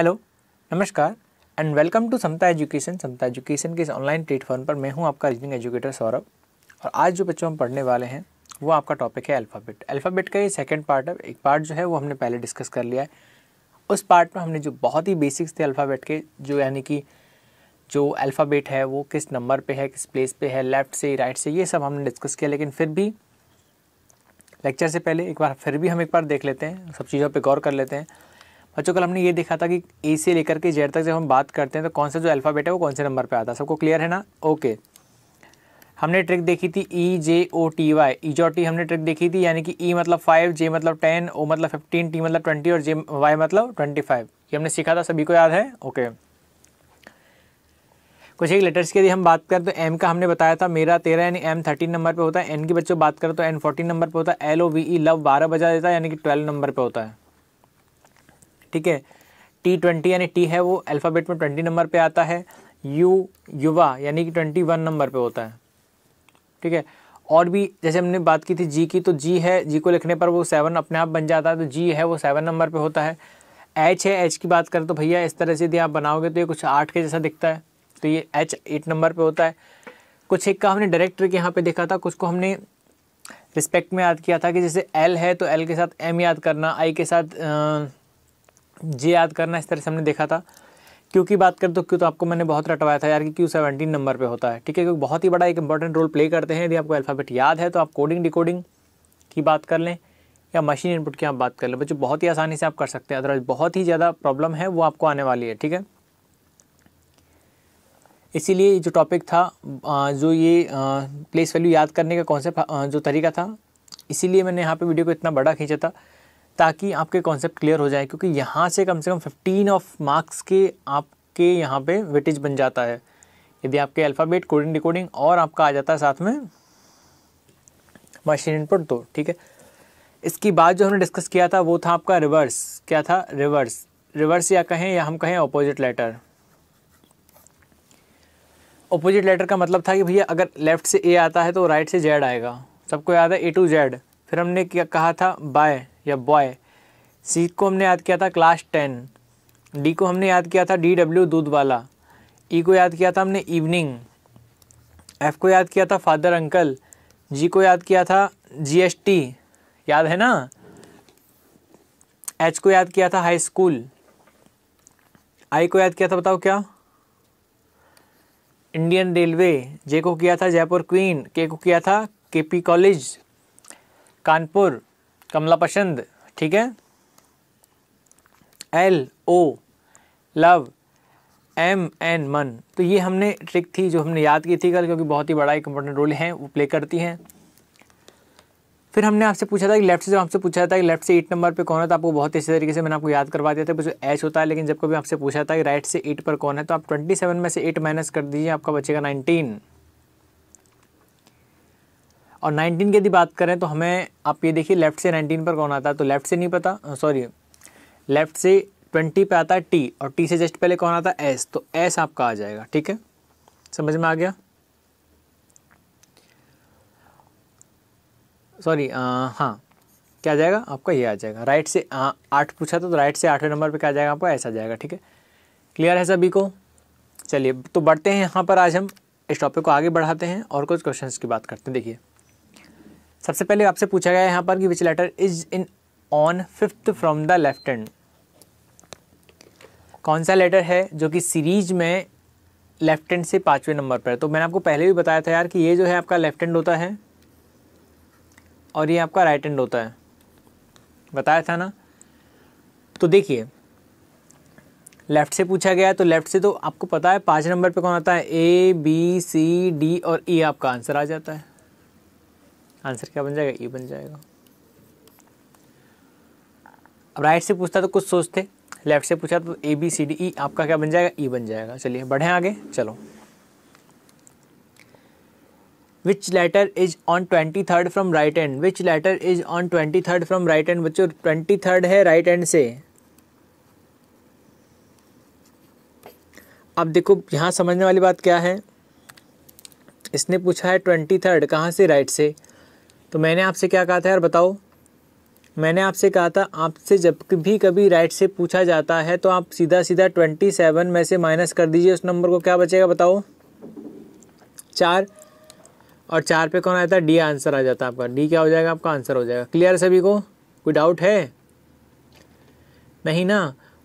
Hello नमस्कार and welcome to Samta education Samta education के इस ऑनलाइन प्लेटफॉर्म पर मैं हूं आपका रीजनिंग एजुकेटर सौरभ और आज जो बच्चों हम पढ़ने वाले हैं वो आपका टॉपिक है अल्फ़ाबेट अल्फ़ाबेट का ये सेकंड पार्ट है एक पार्ट जो है वो हमने पहले डिस्कस कर लिया है उस पार्ट में हमने जो बहुत ही बेसिक्स थे अल्फ़ाबेट के जो यानी कि जो अल्फ़ाबेट है वो किस नंबर पर है किस प्लेस पर है लेफ़्ट से राइट से ये सब हमने डिस्कस किया लेकिन फिर भी लेक्चर से पहले एक बार फिर भी हम एक बार देख लेते हैं सब चीज़ों पर गौर कर लेते हैं बच्चों कल हमने ये देखा था कि ए से लेकर के जेड तक जब हम बात करते हैं तो कौन सा जो अल्फ़ाबेट है वो कौन से नंबर पर आता है सबको क्लियर है ना ओके हमने ट्रिक देखी थी ई जे ओ टी वाई ई जो टी हमने ट्रिक देखी थी यानी कि ई e मतलब फाइव जे मतलब टेन ओ मतलब फिफ्टीन टी मतलब ट्वेंटी और जे वाई मतलब ट्वेंटी फाइव ये हमने सीखा था सभी को याद है ओके कुछ एक लेटर्स की यदि हम बात करें तो एम का हमने बताया था मेरा तेरह यानी एम थर्टीन नंबर पे होता है एन की बच्चों बात करें तो एन फोर्टीन नंबर पर होता है L O V E love बारह बजा देता है यानी कि ट्वेल्व नंबर पर होता है ठीक है टी ट्वेंटी यानी टी है वो अल्फ़ाबेट में ट्वेंटी नंबर पे आता है यू युवा यानी कि ट्वेंटी वन नंबर पे होता है ठीक है और भी जैसे हमने बात की थी जी की तो जी है जी को लिखने पर वो सेवन अपने आप बन जाता है तो जी है वो सेवन नंबर पर होता है एच है एच की बात करें तो भैया इस तरह से यदि आप बनाओगे तो ये कुछ आठ के जैसा दिखता है तो ये एच एट नंबर पर होता है कुछ एक का हमने डायरेक्टर के यहाँ पे देखा था कुछ को हमने रिस्पेक्ट में याद किया था कि जैसे एल है तो एल के साथ एम याद करना आई के साथ जे याद करना इस तरह से हमने देखा था क्यों की बात करें तो क्यों तो आपको मैंने बहुत रटवाया था यार कि क्यू सेवेंटीन नंबर पे होता है ठीक है क्योंकि बहुत ही बड़ा एक इंपॉर्टेंट रोल प्ले करते हैं यदि आपको अल्फ़ाबेट याद है तो आप कोडिंग डिकोडिंग की बात कर लें या मशीन इनपुट की आप बात कर लें बच्चों बहुत ही आसानी से आप कर सकते हैं अदरवाइज बहुत ही ज़्यादा प्रॉब्लम है वो आपको आने वाली है ठीक है इसीलिए जो टॉपिक था जो ये प्लेस वैल्यू याद करने का कॉन्सेप्ट जो तरीका था इसीलिए मैंने यहाँ पे वीडियो को इतना बड़ा खींचा था ताकि आपके कॉन्सेप्ट क्लियर हो जाए क्योंकि यहाँ से कम से कम फिफ्टीन ऑफ मार्क्स के आपके यहाँ पे वेटेज बन जाता है यदि आपके अल्फ़ाबेट कोडिंग डिकोडिंग और आपका आ जाता है साथ में मशीन इनपुट तो ठीक है इसकी बात जो हमने डिस्कस किया था वो था आपका रिवर्स क्या था रिवर्स रिवर्स या कहें या हम कहें अपोजिट लेटर अपोजिट लेटर का मतलब था कि भैया अगर लेफ्ट से ए आता है तो राइट से जेड आएगा सबको याद है ए टू जेड फिर हमने क्या कहा था बाय या बॉय सी को हमने याद किया था क्लास टेन डी को हमने याद किया था डी डब्ल्यू दूध वाला ई e को याद किया था हमने इवनिंग एफ को याद किया था फादर अंकल जी को याद किया था जीएसटी याद है ना एच को याद किया था हाई स्कूल आई को याद किया था बताओ क्या इंडियन रेलवे जे को किया था जयपुर क्वीन के को किया था केपी कॉलेज कानपुर कमला पसंद ठीक है L O love M N मन तो ये हमने ट्रिक थी जो हमने याद की थी कल क्योंकि बहुत ही बड़ा एक इंपॉर्टेंट रोल है वो प्ले करती हैं फिर हमने आपसे पूछा था कि लेफ्ट से जब आपसे पूछा था कि लेफ्ट से एट नंबर पे कौन है तो आपको बहुत अच्छे तरीके से मैंने आपको याद करवा दिया था जो एच होता है लेकिन जब कभी आपसे पूछा था कि राइट से एट पर कौन है तो आप ट्वेंटी सेवन में से एट माइनस कर दीजिए आपका बचेगा नाइनटीन और 19 की यदि बात करें तो हमें आप ये देखिए लेफ्ट से 19 पर कौन आता है तो लेफ्ट से नहीं पता सॉरी लेफ्ट से 20 पे आता है टी और टी से जस्ट पहले कौन आता है एस तो एस आपका आ जाएगा ठीक है समझ में आ गया सॉरी हाँ क्या आ जाएगा आपका ये आ जाएगा राइट से आठ पूछा तो, तो राइट से आठवें नंबर पे क्या आ जाएगा आपका ऐसा आ जाएगा ठीक है क्लियर है सभी को चलिए तो बढ़ते हैं यहाँ पर आज हम इस टॉपिक को आगे बढ़ाते हैं और कुछ क्वेश्चंस की बात करते हैं देखिए सबसे पहले आपसे पूछा गया है यहाँ पर कि which letter is in on fifth from the left end कौन सा लेटर है जो कि सीरीज में लेफ्ट एंड से पाँचवें नंबर पर तो मैंने आपको पहले भी बताया था यार कि ये जो है आपका लेफ्ट एंड होता है और ये आपका राइट एंड होता है बताया था ना तो देखिए लेफ़्ट से पूछा गया तो लेफ़्ट से तो आपको पता है पाँच नंबर पे कौन आता है ए बी सी डी और ई e आपका आंसर आ जाता है आंसर क्या बन जाएगा ई बन जाएगा अब राइट से पूछता तो कुछ सोचते लेफ्ट से पूछा तो ए बी सी डी ई आपका क्या बन जाएगा ई e बन जाएगा चलिए बढ़े आगे चलो which letter is on twenty third from right end which letter is on twenty third from right end बच्चों ट्वेंटी थर्ड है राइट right एंड से अब देखो यहां समझने वाली बात क्या है इसने पूछा है ट्वेंटी थर्ड कहाँ से राइट right से तो मैंने आपसे क्या कहा था यार बताओ मैंने आपसे कहा था आपसे जब भी कभी राइट से पूछा जाता है तो आप सीधा सीधा ट्वेंटी सेवन में से माइनस कर दीजिए उस नंबर को क्या बचेगा बताओ चार और चार पे कौन आता है डी आंसर आ जाता है आपका डी क्या हो जाएगा आपका आंसर हो जाएगा क्लियर सभी को कोई डाउट है नहीं ना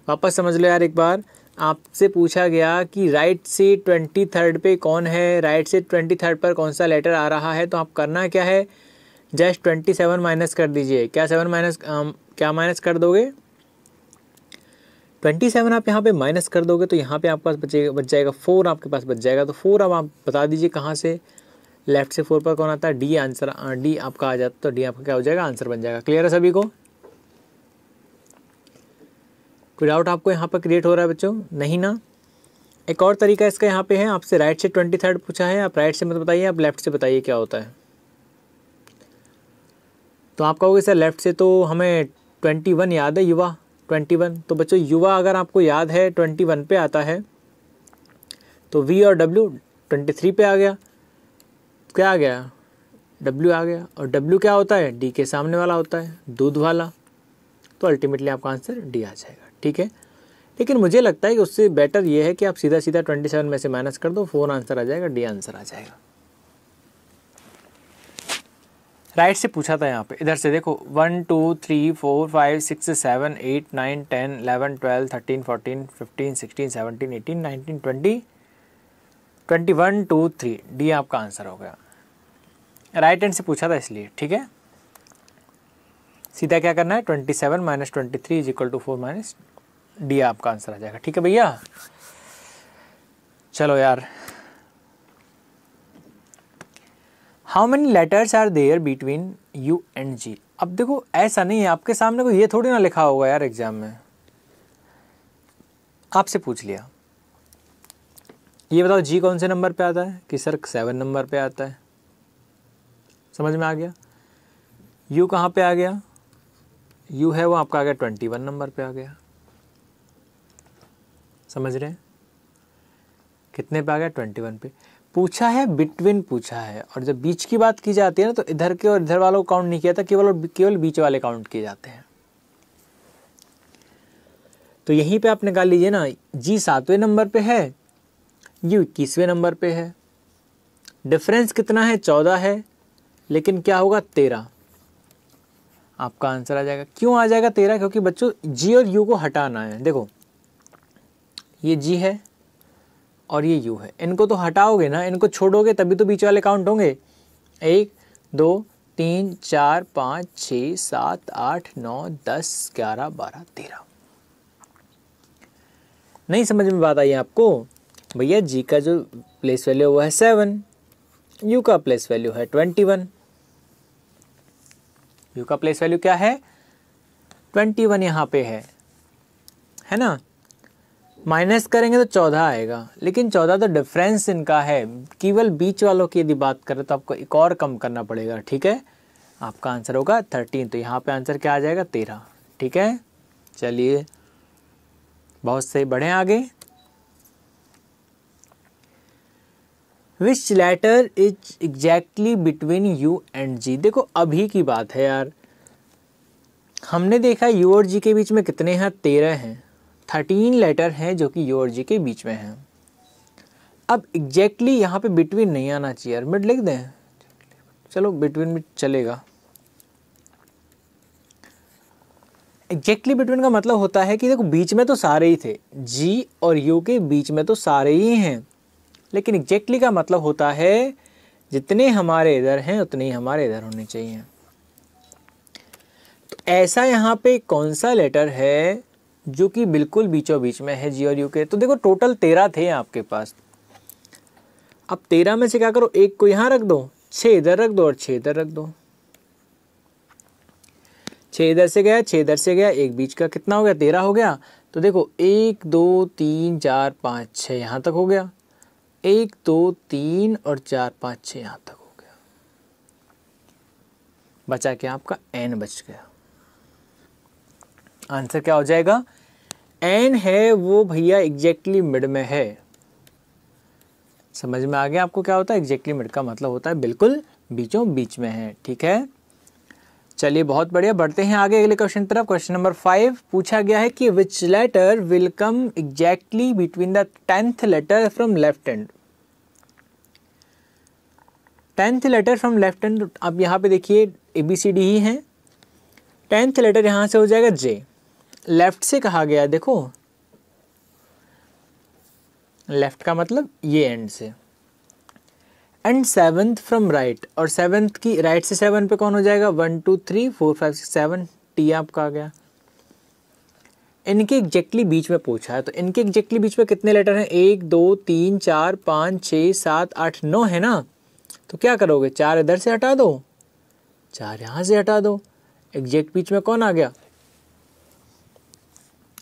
वापस समझ लो यार एक बार आपसे पूछा गया कि राइट से ट्वेंटी थर्ड पे कौन है राइट से ट्वेंटी थर्ड पर कौन सा लेटर आ रहा है तो आप करना क्या है जस्ट ट्वेंटी सेवन माइनस कर दीजिए क्या सेवन माइनस क्या माइनस कर दोगे ट्वेंटी सेवन आप यहाँ पे माइनस कर दोगे तो यहाँ पे आपके पास बचेगा बच जाएगा फोर आपके पास बच जाएगा तो फोर अब आप बता दीजिए कहाँ से लेफ्ट से फोर पर कौन आता है डी आंसर डी आपका आ जाता तो डी आपका क्या हो जाएगा आंसर बन जाएगा क्लियर है सभी को कोई डाउट आपको यहाँ पर क्रिएट हो रहा है बच्चों नहीं ना एक और तरीका इसका यहाँ पे है आपसे राइट से ट्वेंटी थर्ड पूछा है आप राइट से मत बताइए आप लेफ्ट से बताइए क्या होता है तो आप कहोगे सर लेफ़्ट से तो हमें ट्वेंटी वन याद है युवा ट्वेंटी वन तो बच्चों युवा अगर आपको याद है ट्वेंटी वन पे आता है तो वी और डब्ल्यू ट्वेंटी थ्री पे आ गया क्या आ गया डब्ल्यू आ गया और डब्ल्यू क्या होता है डी के सामने वाला होता है दूध वाला तो अल्टीमेटली आपका आंसर डी आ जाएगा ठीक है लेकिन मुझे लगता है कि उससे बेटर ये है कि आप सीधा सीधा ट्वेंटी सेवन में से माइनस कर दो फोर आंसर आ जाएगा डी आंसर आ जाएगा राइट से पूछा था यहाँ पे इधर से देखो one two three four five six seven eight nine ten eleven twelve thirteen fourteen fifteen sixteen seventeen eighteen nineteen twenty twenty one two three D आपका आंसर हो गया राइट हैंड से पूछा था इसलिए ठीक है सीधा क्या करना है twenty seven minus twenty three is equal to four minus D आपका आंसर आ जाएगा ठीक है भैया चलो यार how many letters are there between U and G अब देखो ऐसा नहीं है आपके सामने को ये थोड़ी ना लिखा होगा यार एग्जाम में आपसे पूछ लिया ये बताओ जी कौन से नंबर पे आता है कि सर सेवन नंबर पे आता है समझ में आ गया यू कहाँ पे आ गया यू है वो आपका आ गया ट्वेंटी वन नंबर पे आ गया समझ रहे हैं कितने पे आ गया ट्वेंटी वन पे पूछा है बिटवीन पूछा है और जब बीच की बात की जाती है ना तो इधर के और इधर वालों को काउंट नहीं किया था केवल और केवल बीच वाले काउंट किए जाते हैं तो यहीं पे आप निकाल लीजिए ना जी सातवें नंबर पे है यू इक्कीसवें नंबर पे है डिफरेंस कितना है चौदह है लेकिन क्या होगा तेरह आपका आंसर आ जाएगा क्यों आ जाएगा तेरह क्योंकि बच्चों जी और यू को हटाना है देखो ये जी है और ये यू है इनको तो हटाओगे ना इनको छोड़ोगे तभी तो बीच वाले काउंट होंगे एक दो तीन चार पाँच छ सात आठ नौ दस ग्यारह बारह तेरह नहीं समझ में बात आई आपको भैया जी का जो प्लेस वैल्यू वो है सेवन यू का प्लेस वैल्यू है ट्वेंटी वन यू का प्लेस वैल्यू क्या है ट्वेंटी वन यहाँ पे है है ना माइनस करेंगे तो चौदह आएगा लेकिन चौदह तो डिफरेंस इनका है केवल बीच वालों की यदि बात करें तो आपको एक और कम करना पड़ेगा ठीक है आपका आंसर होगा थर्टीन तो यहाँ पे आंसर क्या आ जाएगा तेरह ठीक है चलिए बहुत सही बढ़े आगे which letter is exactly between U and G देखो अभी की बात है यार हमने देखा यू और जी के बीच में कितने हैं तेरह हैं थर्टीन लेटर हैं जो कि यू और जी के बीच में हैं अब एग्जैक्टली exactly यहाँ पे बिटवीन नहीं आना चाहिए यार मिड लिख दें चलो बिटवीन में चलेगा एग्जैक्टली बिटवीन का मतलब होता है कि देखो बीच में तो सारे ही थे जी और यू के बीच में तो सारे ही हैं लेकिन एग्जैक्टली का मतलब होता है जितने हमारे इधर हैं उतने ही हमारे इधर होने चाहिए तो ऐसा यहाँ पे कौन सा लेटर है जो कि बिल्कुल बीचों बीच में है जी और यू के तो देखो टोटल तेरह थे आपके पास अब तेरह में से क्या करो एक को यहां रख दो छह इधर रख दो और छह इधर रख दो छह इधर से गया छह इधर से गया एक बीच का कितना हो गया तेरह हो गया तो देखो एक दो तीन चार पाँच छ यहाँ तक हो गया एक दो तीन और चार पाँच छह यहाँ तक हो गया बचा क्या आपका एन बच गया आंसर क्या हो जाएगा एन है वो भैया एग्जैक्टली मिड में है समझ में आ गया आपको क्या होता है एग्जैक्टली मिड का मतलब होता है बिल्कुल बीचों बीच में है ठीक है चलिए बहुत बढ़िया बढ़ते हैं आगे अगले क्वेश्चन तरफ क्वेश्चन नंबर फाइव पूछा गया है कि which letter will come exactly between the tenth letter from left end tenth letter from left end अब यहाँ पे देखिए ए बी सी डी ही है टेंथ लेटर यहाँ से हो जाएगा जे लेफ्ट से कहा गया देखो लेफ्ट का मतलब ये एंड से एंड सेवन्थ फ्रॉम राइट और सेवन्थ की राइट right से सेवन पे कौन हो जाएगा one two three four five six seven T आपका आ गया इनके एग्जैक्टली बीच में पूछा है तो इनके एग्जैक्टली बीच में कितने लेटर हैं एक दो तीन चार पाँच छ सात आठ नौ है ना तो क्या करोगे चार इधर से हटा दो चार यहाँ से हटा दो एग्जैक्ट बीच में कौन आ गया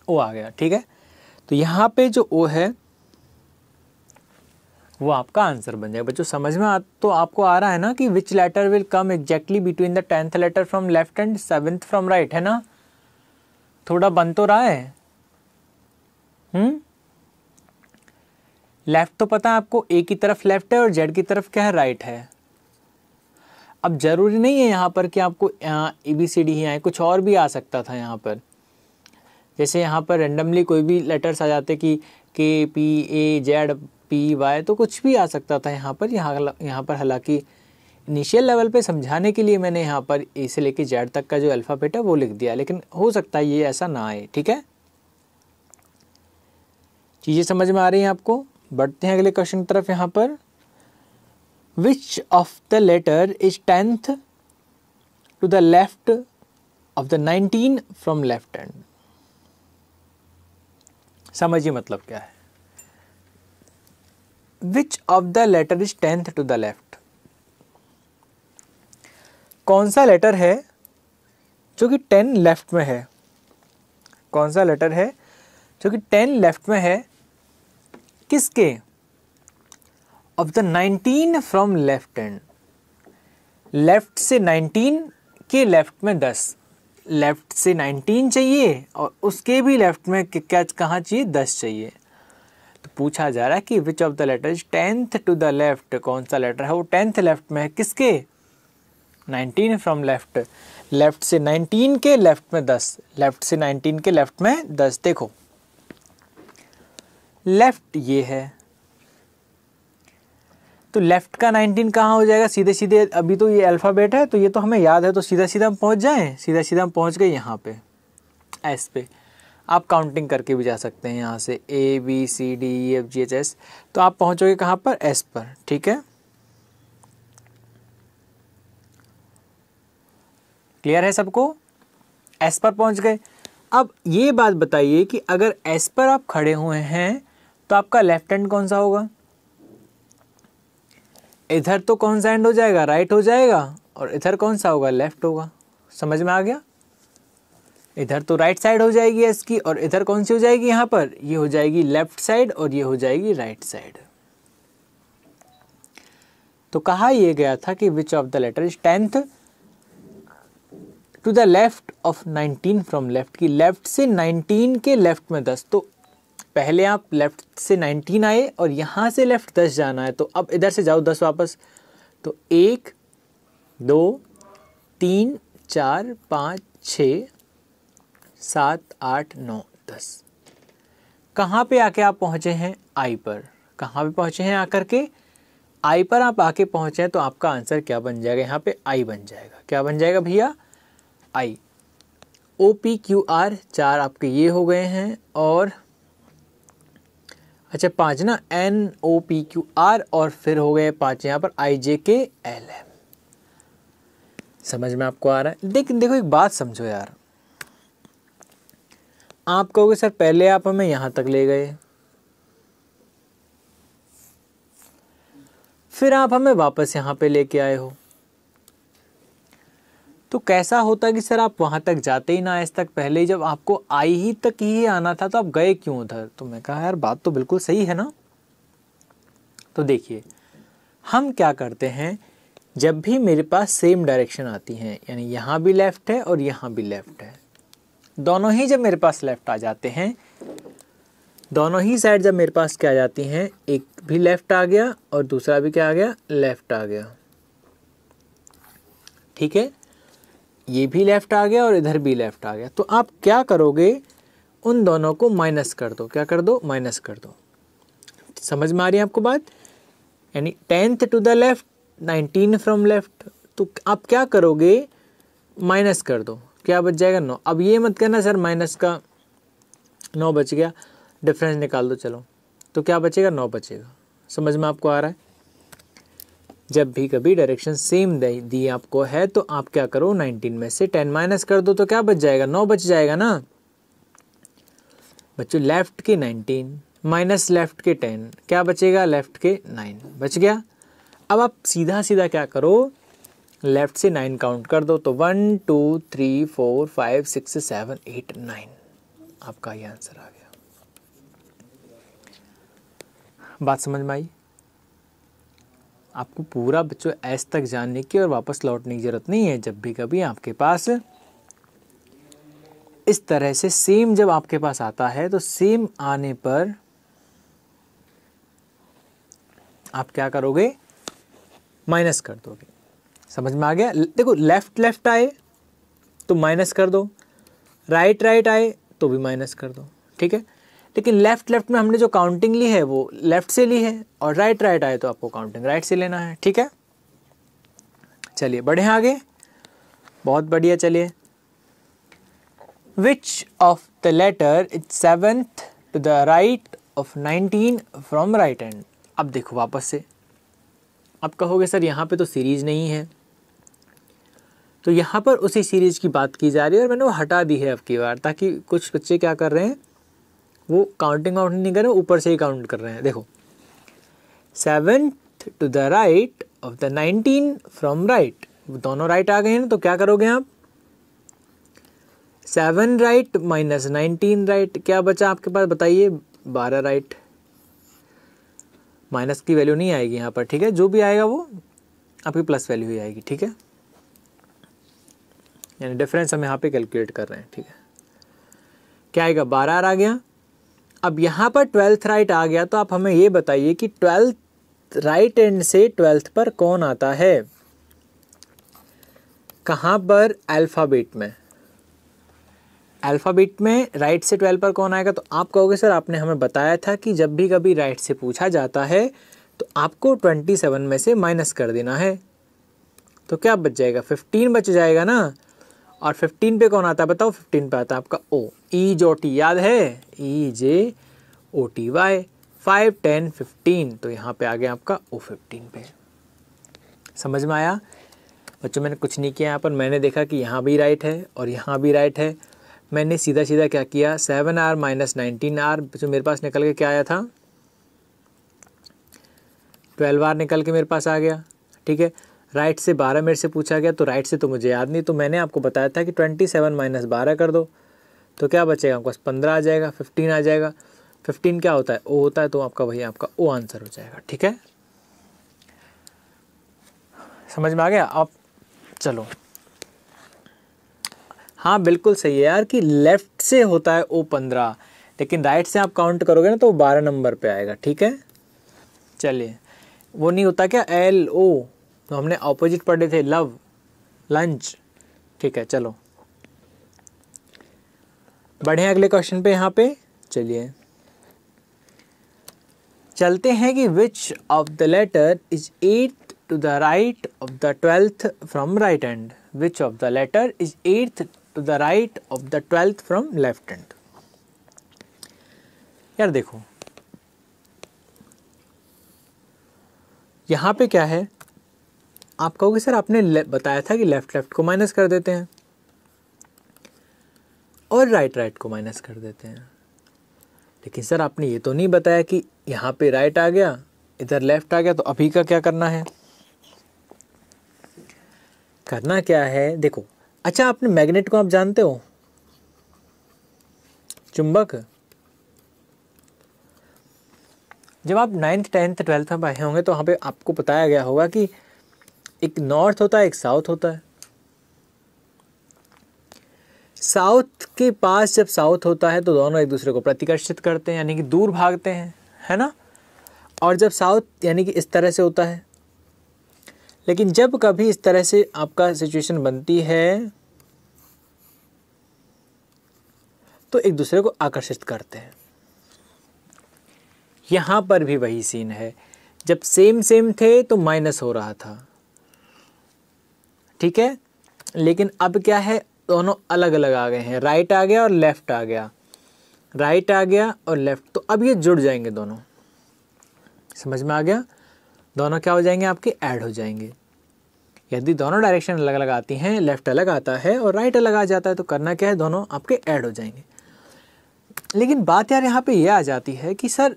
ओ आ गया ठीक है तो यहाँ पे जो ओ है वो आपका आंसर बन जाएगा बच्चों समझ में आ तो आपको आ रहा है ना कि which letter will come exactly between the tenth letter from left end seventh from right है ना थोड़ा बन तो रहा है हम्म लेफ्ट तो पता है आपको ए की तरफ लेफ्ट है और जेड की तरफ क्या है राइट है अब जरूरी नहीं है यहाँ पर कि आपको ए बी सी डी ही आए कुछ और भी आ सकता था यहाँ पर जैसे यहाँ पर रेंडमली कोई भी लेटर्स आ जाते कि के P A Z P Y तो कुछ भी आ सकता था यहाँ पर यहाँ यहाँ पर हालांकि इनिशियल लेवल पे समझाने के लिए मैंने यहाँ पर ए से लेके जेड तक का जो अल्फ़ाबेट है वो लिख दिया लेकिन हो सकता है ये ऐसा ना आए ठीक है चीज़ें समझ में आ रही हैं आपको बढ़ते हैं अगले क्वेश्चन की तरफ यहाँ पर which of the letter is tenth to the left of the nineteen from left end समझिए मतलब क्या है which of the letter is tenth to the left कौन सा लेटर है जो कि टेन लेफ्ट में है कौन सा लेटर है जो कि टेन लेफ्ट में है किसके of the nineteen from left end left से नाइनटीन के लेफ्ट में दस लेफ़्ट से 19 चाहिए और उसके भी लेफ़्ट में क्या कहाँ चाहिए 10 चाहिए तो पूछा जा रहा है कि which of the letter tenth to the left कौन सा लेटर है वो टेंथ लेफ़्ट में है किसके 19 फ्रॉम लेफ़्ट लेफ़्ट से 19 के लेफ़्ट में 10 लेफ़्ट से 19 के लेफ़्ट में 10 देखो लेफ़्ट ये है तो लेफ़्ट का नाइनटीन कहाँ हो जाएगा सीधे सीधे अभी तो ये अल्फ़ाबेट है तो ये तो हमें याद है तो सीधा सीधा हम पहुँच जाएँ सीधा सीधा हम पहुँच गए यहाँ पे एस पे आप काउंटिंग करके भी जा सकते हैं यहाँ से A B C D E F G H S तो आप पहुँचोगे कहाँ पर एस पर ठीक है क्लियर है सबको एस पर पहुँच गए अब ये बात बताइए कि अगर एस पर आप खड़े हुए हैं तो आपका लेफ्ट हैंड कौन सा होगा इधर तो कौन सा एंड हो जाएगा राइट हो जाएगा और इधर कौन सा होगा लेफ्ट होगा समझ में आ गया इधर तो राइट साइड हो जाएगी इसकी और इधर कौन सी हो जाएगी यहाँ पर ये हो जाएगी लेफ्ट साइड और ये हो जाएगी राइट साइड तो कहा यह गया था कि which of the letter is tenth to the left of 19 from left की लेफ्ट से 19 के लेफ्ट में 10 तो पहले आप लेफ़्ट से नाइनटीन आए और यहाँ से लेफ़्ट दस जाना है तो अब इधर से जाओ दस वापस तो एक दो तीन चार पाँच छ सात आठ नौ दस कहाँ पे आके आप पहुँचे हैं आई पर कहाँ पे पहुँचे हैं आकर के आई पर आप आके पहुँचे हैं तो आपका आंसर क्या बन जाएगा यहाँ पे आई बन जाएगा क्या बन जाएगा भैया I O P Q R चार आपके ये हो गए हैं और अच्छा पाँच ना N O P Q R और फिर हो गए पाँच यहाँ पर आई जे के एल एम समझ में आपको आ रहा है लेकिन देखो एक बात समझो यार आप कहोगे सर पहले आप हमें यहाँ तक ले गए फिर आप हमें वापस यहाँ पे लेके आए हो तो कैसा होता कि सर आप वहाँ तक जाते ही ना आज तक पहले ही जब आपको आई ही तक ही आना था तो आप गए क्यों उधर तो मैं कहा यार बात तो बिल्कुल सही है ना तो देखिए हम क्या करते हैं जब भी मेरे पास सेम डायरेक्शन आती हैं यानी यहाँ भी लेफ़्ट है और यहाँ भी लेफ़्ट है दोनों ही जब मेरे पास लेफ़्ट आ जाते हैं दोनों ही साइड जब मेरे पास क्या आ जाती हैं एक भी लेफ़्ट आ गया और दूसरा भी क्या आ गया लेफ़्ट आ गया ठीक है ये भी लेफ़्ट आ गया और इधर भी लेफ़्ट आ गया तो आप क्या करोगे उन दोनों को माइनस कर दो क्या कर दो माइनस कर दो समझ में आ रही है आपको बात यानी tenth to the left nineteen from left तो आप क्या करोगे माइनस कर दो क्या बच जाएगा नौ अब ये मत कहना सर माइनस का नौ बच गया डिफरेंस निकाल दो चलो तो क्या बचेगा नौ बचेगा समझ में आपको आ रहा है जब भी कभी डायरेक्शन सेम दी आपको है तो आप क्या करो 19 में से 10 माइनस कर दो तो क्या बच जाएगा 9 बच जाएगा ना बच्चों लेफ्ट के 19 माइनस लेफ्ट के 10 क्या बचेगा लेफ्ट के 9 बच गया अब आप सीधा सीधा क्या करो लेफ्ट से 9 काउंट कर दो तो 1 2 3 4 5 6 7 8 9 आपका ये आंसर आ गया बात समझ में आई आपको पूरा बच्चों एस तक जानने की और वापस लौटने की ज़रूरत नहीं है जब भी कभी आपके पास इस तरह से सेम जब आपके पास आता है तो सेम आने पर आप क्या करोगे माइनस कर दोगे समझ में आ गया देखो लेफ़्ट लेफ़्ट आए तो माइनस कर दो राइट राइट आए तो भी माइनस कर दो ठीक है लेकिन लेफ्ट लेफ्ट में हमने जो काउंटिंग ली है वो लेफ्ट से ली है और राइट राइट आए तो आपको काउंटिंग राइट से लेना है ठीक है चलिए बढ़े आगे बहुत बढ़िया चलिए which of the letter is seventh to the right of nineteen from right end अब देखो वापस से आप कहोगे सर यहाँ पे तो सीरीज नहीं है तो यहाँ पर उसी सीरीज की बात की जा रही है और मैंने वो हटा दी है अब की बार ताकि कुछ बच्चे क्या कर रहे हैं वो काउंटिंग आउट नहीं कर रहे ऊपर से ही काउंट कर रहे हैं देखो seventh to the right of the nineteen from right दोनों राइट आ गए हैं तो क्या करोगे आप seven right minus nineteen right क्या बचा आपके पास बताइए बारह राइट माइनस की वैल्यू नहीं आएगी यहाँ पर ठीक है जो भी आएगा वो आपकी प्लस वैल्यू ही आएगी ठीक है यानी डिफरेंस हम यहाँ पे कैलकुलेट कर रहे हैं ठीक है क्या आएगा बारह आ गया अब यहाँ पर ट्वेल्थ राइट आ गया तो आप हमें ये बताइए कि ट्वेल्थ राइट एंड से ट्वेल्थ पर कौन आता है कहाँ पर अल्फ़ाबेट में अल्फ़ाबेट में राइट से ट्वेल्थ पर कौन आएगा तो आप कहोगे सर आपने हमें बताया था कि जब भी कभी राइट से पूछा जाता है तो आपको ट्वेंटी सेवन में से माइनस कर देना है तो क्या बच जाएगा फिफ्टीन बच जाएगा ना और 15 पे कौन आता है बताओ 15 पे आता है आपका ओ ई e जो टी याद है E J O T Y five ten fifteen तो यहाँ पे आ गया आपका ओ फिफ्टीन पे समझ में आया बच्चों मैंने कुछ नहीं किया यहाँ पर मैंने देखा कि यहाँ भी राइट है और यहाँ भी राइट है मैंने सीधा सीधा क्या किया seven R minus nineteen R बच्चों मेरे पास निकल के क्या आया था ट्वेल्व आर निकल के मेरे पास आ गया ठीक है राइट से बारह मेरे से पूछा गया तो राइट से तो मुझे याद नहीं तो मैंने आपको बताया था कि ट्वेंटी सेवन माइनस बारह कर दो तो क्या बचेगा आपके पास पंद्रह आ जाएगा फिफ्टीन आ जाएगा फिफ्टीन क्या होता है ओ होता है तो आपका वही आपका ओ आंसर हो जाएगा ठीक है समझ में आ गया आप चलो हाँ बिल्कुल सही है यार कि लेफ्ट से होता है ओ पंद्रह लेकिन राइट से आप काउंट करोगे ना तो बारह नंबर पर आएगा ठीक है चलिए वो नहीं होता क्या एल ओ तो हमने ऑपोजिट पढ़े थे लव लंच ठीक है चलो बढ़े अगले क्वेश्चन पे यहाँ पे चलिए चलते हैं कि which of the letter is eighth to the right of the twelfth from right end which of the letter is eighth to the right of the twelfth from left end यार देखो यहाँ पे क्या है आप कहोगे सर आपने बताया था कि लेफ़्ट लेफ़्ट को माइनस कर देते हैं और राइट राइट को माइनस कर देते हैं लेकिन सर आपने ये तो नहीं बताया कि यहाँ पे राइट आ गया इधर लेफ़्ट आ गया तो अभी का क्या करना है करना क्या है देखो अच्छा आपने मैग्नेट को आप जानते हो चुंबक जब आप नाइन्थ टेंथ ट्वेल्थ में आए होंगे तो वहाँ पे आपको बताया गया होगा कि एक नॉर्थ होता है एक साउथ होता है साउथ के पास जब साउथ होता है तो दोनों एक दूसरे को प्रतिकर्षित करते हैं यानी कि दूर भागते हैं है ना और जब साउथ यानी कि इस तरह से होता है लेकिन जब कभी इस तरह से आपका सिचुएशन बनती है तो एक दूसरे को आकर्षित करते हैं यहां पर भी वही सीन है जब सेम सेम थे तो माइनस हो रहा था ठीक है लेकिन अब क्या है दोनों अलग अलग आ गए हैं राइट आ गया और लेफ़्ट आ गया राइट आ गया और लेफ़्ट तो अब ये जुड़ जाएंगे दोनों समझ में आ गया दोनों क्या हो जाएंगे आपके ऐड हो जाएंगे यदि दोनों डायरेक्शन अलग अलग आती हैं लेफ़्ट अलग आता है और राइट अलग आ जाता है तो करना क्या है दोनों आपके ऐड हो जाएंगे लेकिन बात यार यहाँ पे ये यह आ जाती है कि सर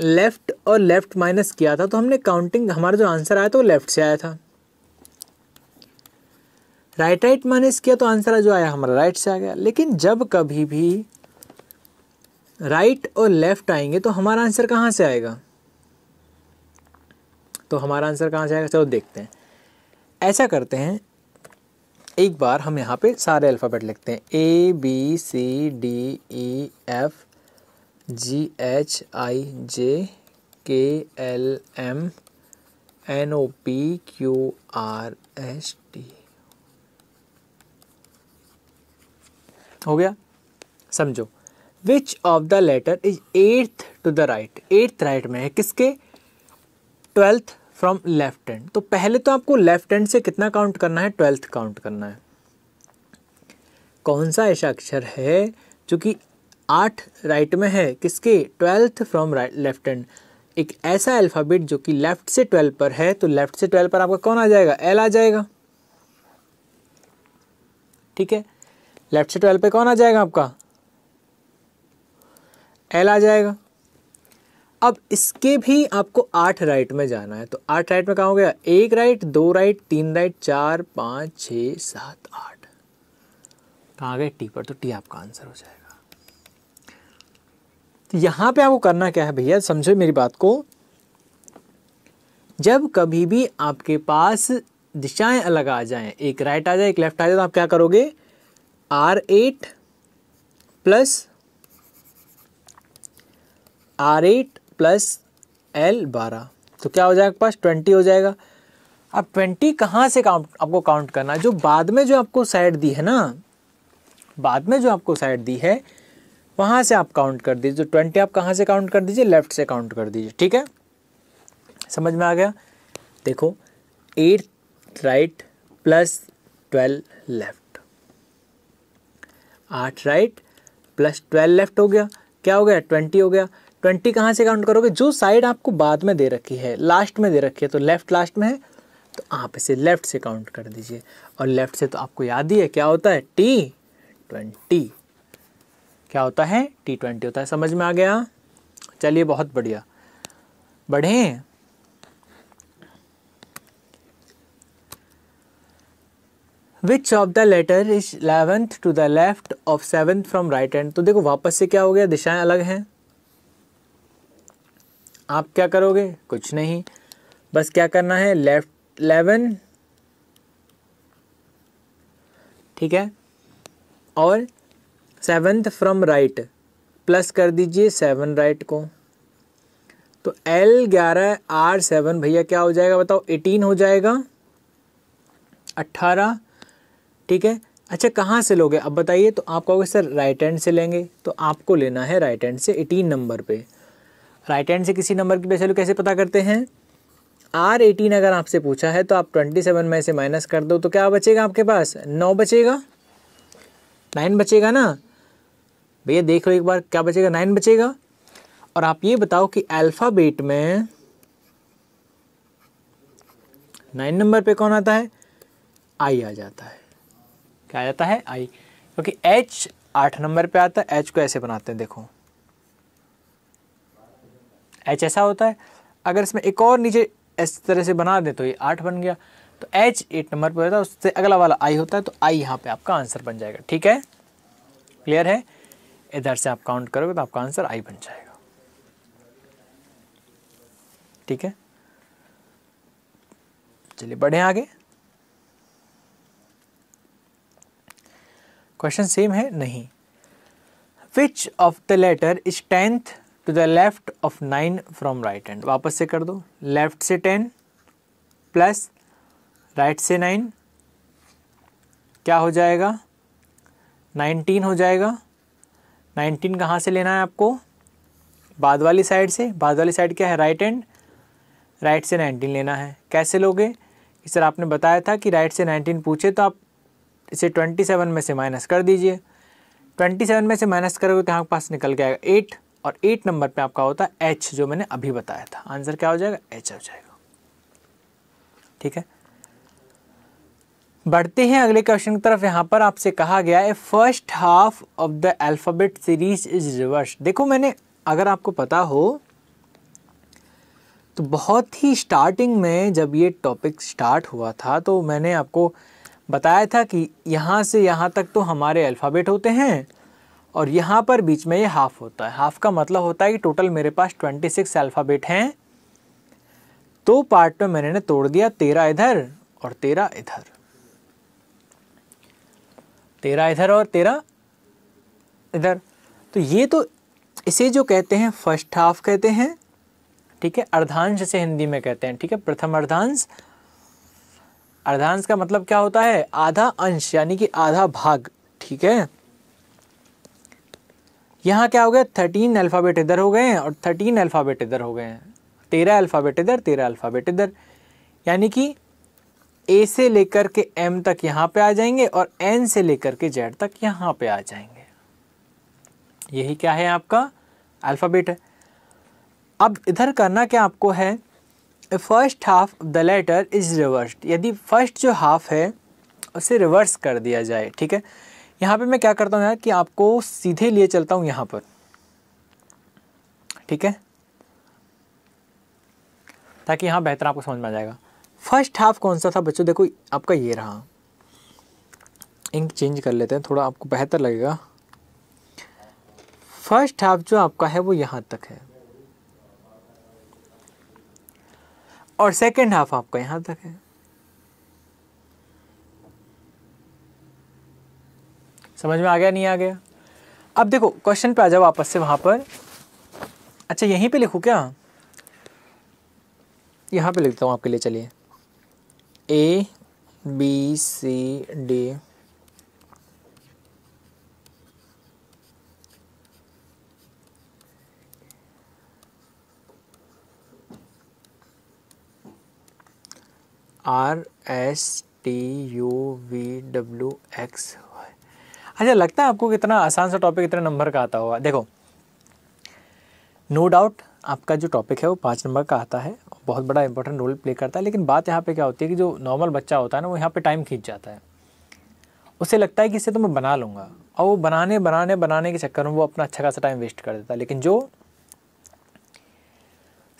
लेफ़्ट और लेफ़्ट माइनस किया था तो हमने काउंटिंग हमारा जो आंसर आया था वो लेफ़्ट से आया था राइट राइट माइनस किया तो आंसर जो आया हमारा राइट से आ गया लेकिन जब कभी भी राइट right और लेफ्ट आएंगे तो हमारा आंसर कहाँ से आएगा तो हमारा आंसर कहाँ से आएगा चलो देखते हैं ऐसा करते हैं एक बार हम यहाँ पे सारे अल्फ़ाबेट लिखते हैं A B C D E F G H I J K L M N O P Q R S हो गया समझो which of the letter is eighth to the right eighth right में है किसके twelfth from left and तो पहले तो आपको लेफ्ट एंड से कितना काउंट करना है ट्वेल्थ काउंट करना है कौन सा ऐसा अक्षर है जो कि आठ राइट में है किसके twelfth from right left end एक ऐसा अल्फ़ाबेट जो कि लेफ़्ट से ट्वेल्व पर है तो लेफ़्ट से ट्वेल्व पर आपका कौन आ जाएगा एल आ जाएगा ठीक है लेफ्ट से ट्वेल्व पे कौन आ जाएगा आपका एल आ जाएगा अब इसके भी आपको आठ राइट में जाना है तो आठ राइट में कहा हो गया एक राइट दो राइट तीन राइट चार पांच छ सात आठ कहा गए टी पर तो टी आपका आंसर हो जाएगा तो यहां पे आपको करना क्या है भैया समझो मेरी बात को जब कभी भी आपके पास दिशाएं अलग आ जाएं एक राइट आ जाए एक लेफ्ट आ जाए तो आप क्या करोगे R eight plus R eight plus L बारह तो क्या हो जाएगा आपके पास ट्वेंटी हो जाएगा अब ट्वेंटी कहाँ से काउंट आपको काउंट करना है जो बाद में जो आपको साइड दी है ना बाद में जो आपको साइड दी है वहाँ से आप काउंट कर दीजिए जो ट्वेंटी आप कहाँ से काउंट कर दीजिए लेफ्ट से काउंट कर दीजिए ठीक है समझ में आ गया देखो eight right plus twelve left आठ राइट प्लस ट्वेल्व लेफ्ट हो गया क्या हो गया ट्वेंटी हो गया ट्वेंटी कहाँ से काउंट करोगे जो साइड आपको बाद में दे रखी है लास्ट में दे रखी है तो लेफ्ट लास्ट में है तो आप इसे लेफ्ट से काउंट कर दीजिए और लेफ्ट से तो आपको याद ही है क्या होता है टी ट्वेंटी क्या होता है टी ट्वेंटी होता है समझ में आ गया चलिए बहुत बढ़िया बढ़ें which of the letter is eleventh to the left of seventh from right hand तो देखो वापस से क्या हो गया दिशाएं अलग हैं आप क्या करोगे कुछ नहीं बस क्या करना है लेफ्ट इलेवन ठीक है और सेवेंथ फ्रॉम राइट प्लस कर दीजिए सेवन राइट को तो एल ग्यारह आर सेवन भैया क्या हो जाएगा बताओ एटीन हो जाएगा अट्ठारह ठीक है अच्छा कहाँ से लोगे अब बताइए तो आप कहोगे सर राइट हैंड से लेंगे तो आपको लेना है राइट हैंड से एटीन नंबर पे राइट हैंड से किसी नंबर की वैल्यू कैसे पता करते हैं आर एटीन अगर आपसे पूछा है तो आप ट्वेंटी सेवन में से माइनस कर दो तो क्या बचेगा आपके पास नौ बचेगा नाइन बचेगा ना भैया देख लो एक बार क्या बचेगा नाइन बचेगा और आप ये बताओ कि अल्फ़ाबेट में नाइन नंबर पे कौन आता है आई आ जाता है क्या आ जाता है आई क्योंकि एच आठ नंबर पे आता है एच को ऐसे बनाते हैं देखो एच ऐसा होता है अगर इसमें एक और नीचे इस तरह से बना दें तो ये आठ बन गया तो एच एट नंबर पर होता है उससे अगला वाला आई होता है तो आई यहाँ पे आपका आंसर बन जाएगा ठीक है क्लियर है इधर से आप काउंट करोगे तो आपका आंसर आई बन जाएगा ठीक है चलिए बढ़े आगे क्वेश्चन सेम है नहीं which of the letter is tenth to the left of nine from right end वापस से कर दो लेफ्ट से टेन प्लस राइट से नाइन क्या हो जाएगा नाइनटीन हो जाएगा नाइनटीन कहाँ से लेना है आपको बाद वाली साइड से बाद वाली साइड क्या है राइट एंड राइट से नाइनटीन लेना है कैसे लोगे सर आपने बताया था कि राइट से नाइनटीन पूछे तो आप इसे ट्वेंटी सेवन में से माइनस कर दीजिए ट्वेंटी सेवन में से माइनस करोगे तो हमारे पास निकल के आएगा एट और एट नंबर पे आपका होता है एच जो मैंने अभी बताया था आंसर क्या हो जाएगा एच हो जाएगा ठीक है बढ़ते हैं अगले क्वेश्चन की तरफ यहाँ पर आपसे कहा गया है first half of the alphabet series is reverse देखो मैंने अगर आपको पता हो तो बहुत ही स्टार्टिंग में जब ये टॉपिक स्टार्ट हुआ था तो मैंने आपको बताया था कि यहाँ से यहाँ तक तो हमारे अल्फ़ाबेट होते हैं और यहाँ पर बीच में ये हाफ़ होता है हाफ़ का मतलब होता है कि टोटल मेरे पास ट्वेंटी सिक्स अल्फ़ाबेट हैं तो पार्ट में मैंने तोड़ दिया तेरह इधर और तेरह इधर तेरह इधर और तेरह इधर तो ये तो इसे जो कहते हैं फर्स्ट हाफ कहते हैं ठीक है अर्धांश से हिंदी में कहते हैं ठीक है प्रथम अर्धांश अर्धांश का मतलब क्या होता है आधा अंश यानी कि आधा भाग ठीक है यहां क्या हो गया थर्टीन अल्फ़ाबेट इधर हो गए हैं और थर्टीन अल्फ़ाबेट इधर हो गए हैं तेरह अल्फ़ाबेट इधर तेरह अल्फ़ाबेट इधर यानी कि ए से लेकर के एम तक यहां पे आ जाएंगे और एन से लेकर के जेड तक यहां पे आ जाएंगे यही क्या है आपका अल्फ़ाबेट है अब इधर करना क्या आपको है first half of the letter is reversed यदि फर्स्ट जो हाफ है उसे रिवर्स कर दिया जाए ठीक है यहाँ पे मैं क्या करता हूँ यार कि आपको सीधे लिए चलता हूँ यहाँ पर ठीक है ताकि यहाँ बेहतर आपको समझ में आ जाएगा फर्स्ट हाफ कौन सा था बच्चों देखो आपका ये रहा इंक चेंज कर लेते हैं थोड़ा आपको बेहतर लगेगा फर्स्ट हाफ जो आपका है वो यहाँ तक है और सेकेंड हाफ आपका यहाँ तक है समझ में आ गया नहीं आ गया अब देखो क्वेश्चन पे आ जाओ वापस से वहाँ पर अच्छा यहीं पे लिखूँ क्या यहाँ पे लिखता हूँ आपके लिए चलिए A B C D R S T U V W X अच्छा लगता है आपको कितना आसान सा टॉपिक इतने नंबर का आता होगा देखो नो no डाउट आपका जो टॉपिक है वो पाँच नंबर का आता है बहुत बड़ा इंपॉर्टेंट रोल प्ले करता है लेकिन बात यहाँ पे क्या होती है कि जो नॉर्मल बच्चा होता है ना वो यहाँ पे टाइम खींच जाता है उसे लगता है कि इसे तो मैं बना लूँगा और वो बनाने बनाने बनाने के चक्कर में वो अपना अच्छा खासा टाइम वेस्ट कर देता है लेकिन जो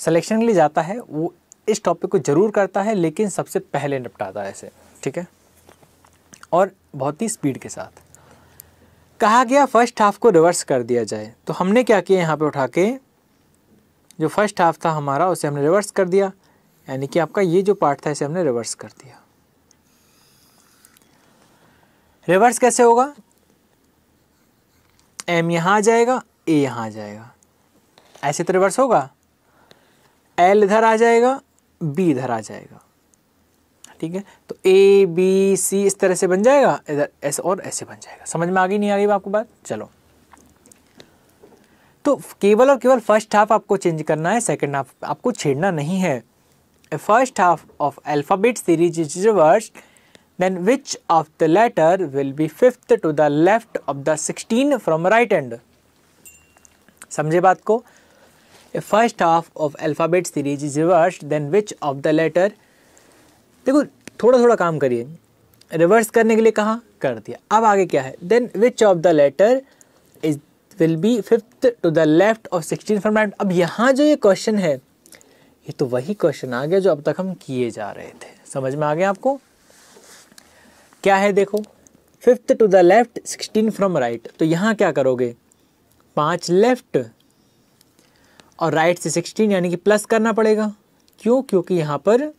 सलेक्शन के लिए जाता है वो इस टॉपिक को ज़रूर करता है लेकिन सबसे पहले निपटाता है इसे ठीक है और बहुत ही स्पीड के साथ कहा गया फर्स्ट हाफ को रिवर्स कर दिया जाए तो हमने क्या किया यहाँ पे उठा के जो फर्स्ट हाफ था हमारा उसे हमने रिवर्स कर दिया यानी कि आपका ये जो पार्ट था इसे हमने रिवर्स कर दिया रिवर्स कैसे होगा एम यहाँ आ जाएगा ए यहाँ आ जाएगा ऐसे तो रिवर्स होगा एल इधर आ जाएगा बी इधर आ जाएगा ठीक है तो ए बी सी इस तरह से बन जाएगा इधर ऐसे और ऐसे बन जाएगा समझ में आ गई नहीं आ गई आपको बात चलो तो केवल और केवल फर्स्ट हाफ आपको चेंज करना है सेकेंड हाफ आपको छेड़ना नहीं है first half of alphabet series is reverse then which of the letter will be fifth to the left of the sixteen from right end समझे बात को a first half of alphabet series is reverse then which of the letter देखो थोड़ा थोड़ा काम करिए reverse करने के लिए कहा कर दिया अब आगे क्या है then which of the letter is will be fifth to the left of sixteen format अब यहाँ जो ये क्वेश्चन है ये तो वही क्वेश्चन आ गया जो अब तक हम किए जा रहे थे समझ में आ गया आपको क्या है देखो fifth to the left sixteen from right तो यहाँ क्या करोगे पाँच लेफ्ट और राइट से सिक्सटीन यानी कि प्लस करना पड़ेगा क्यों क्योंकि यहाँ पर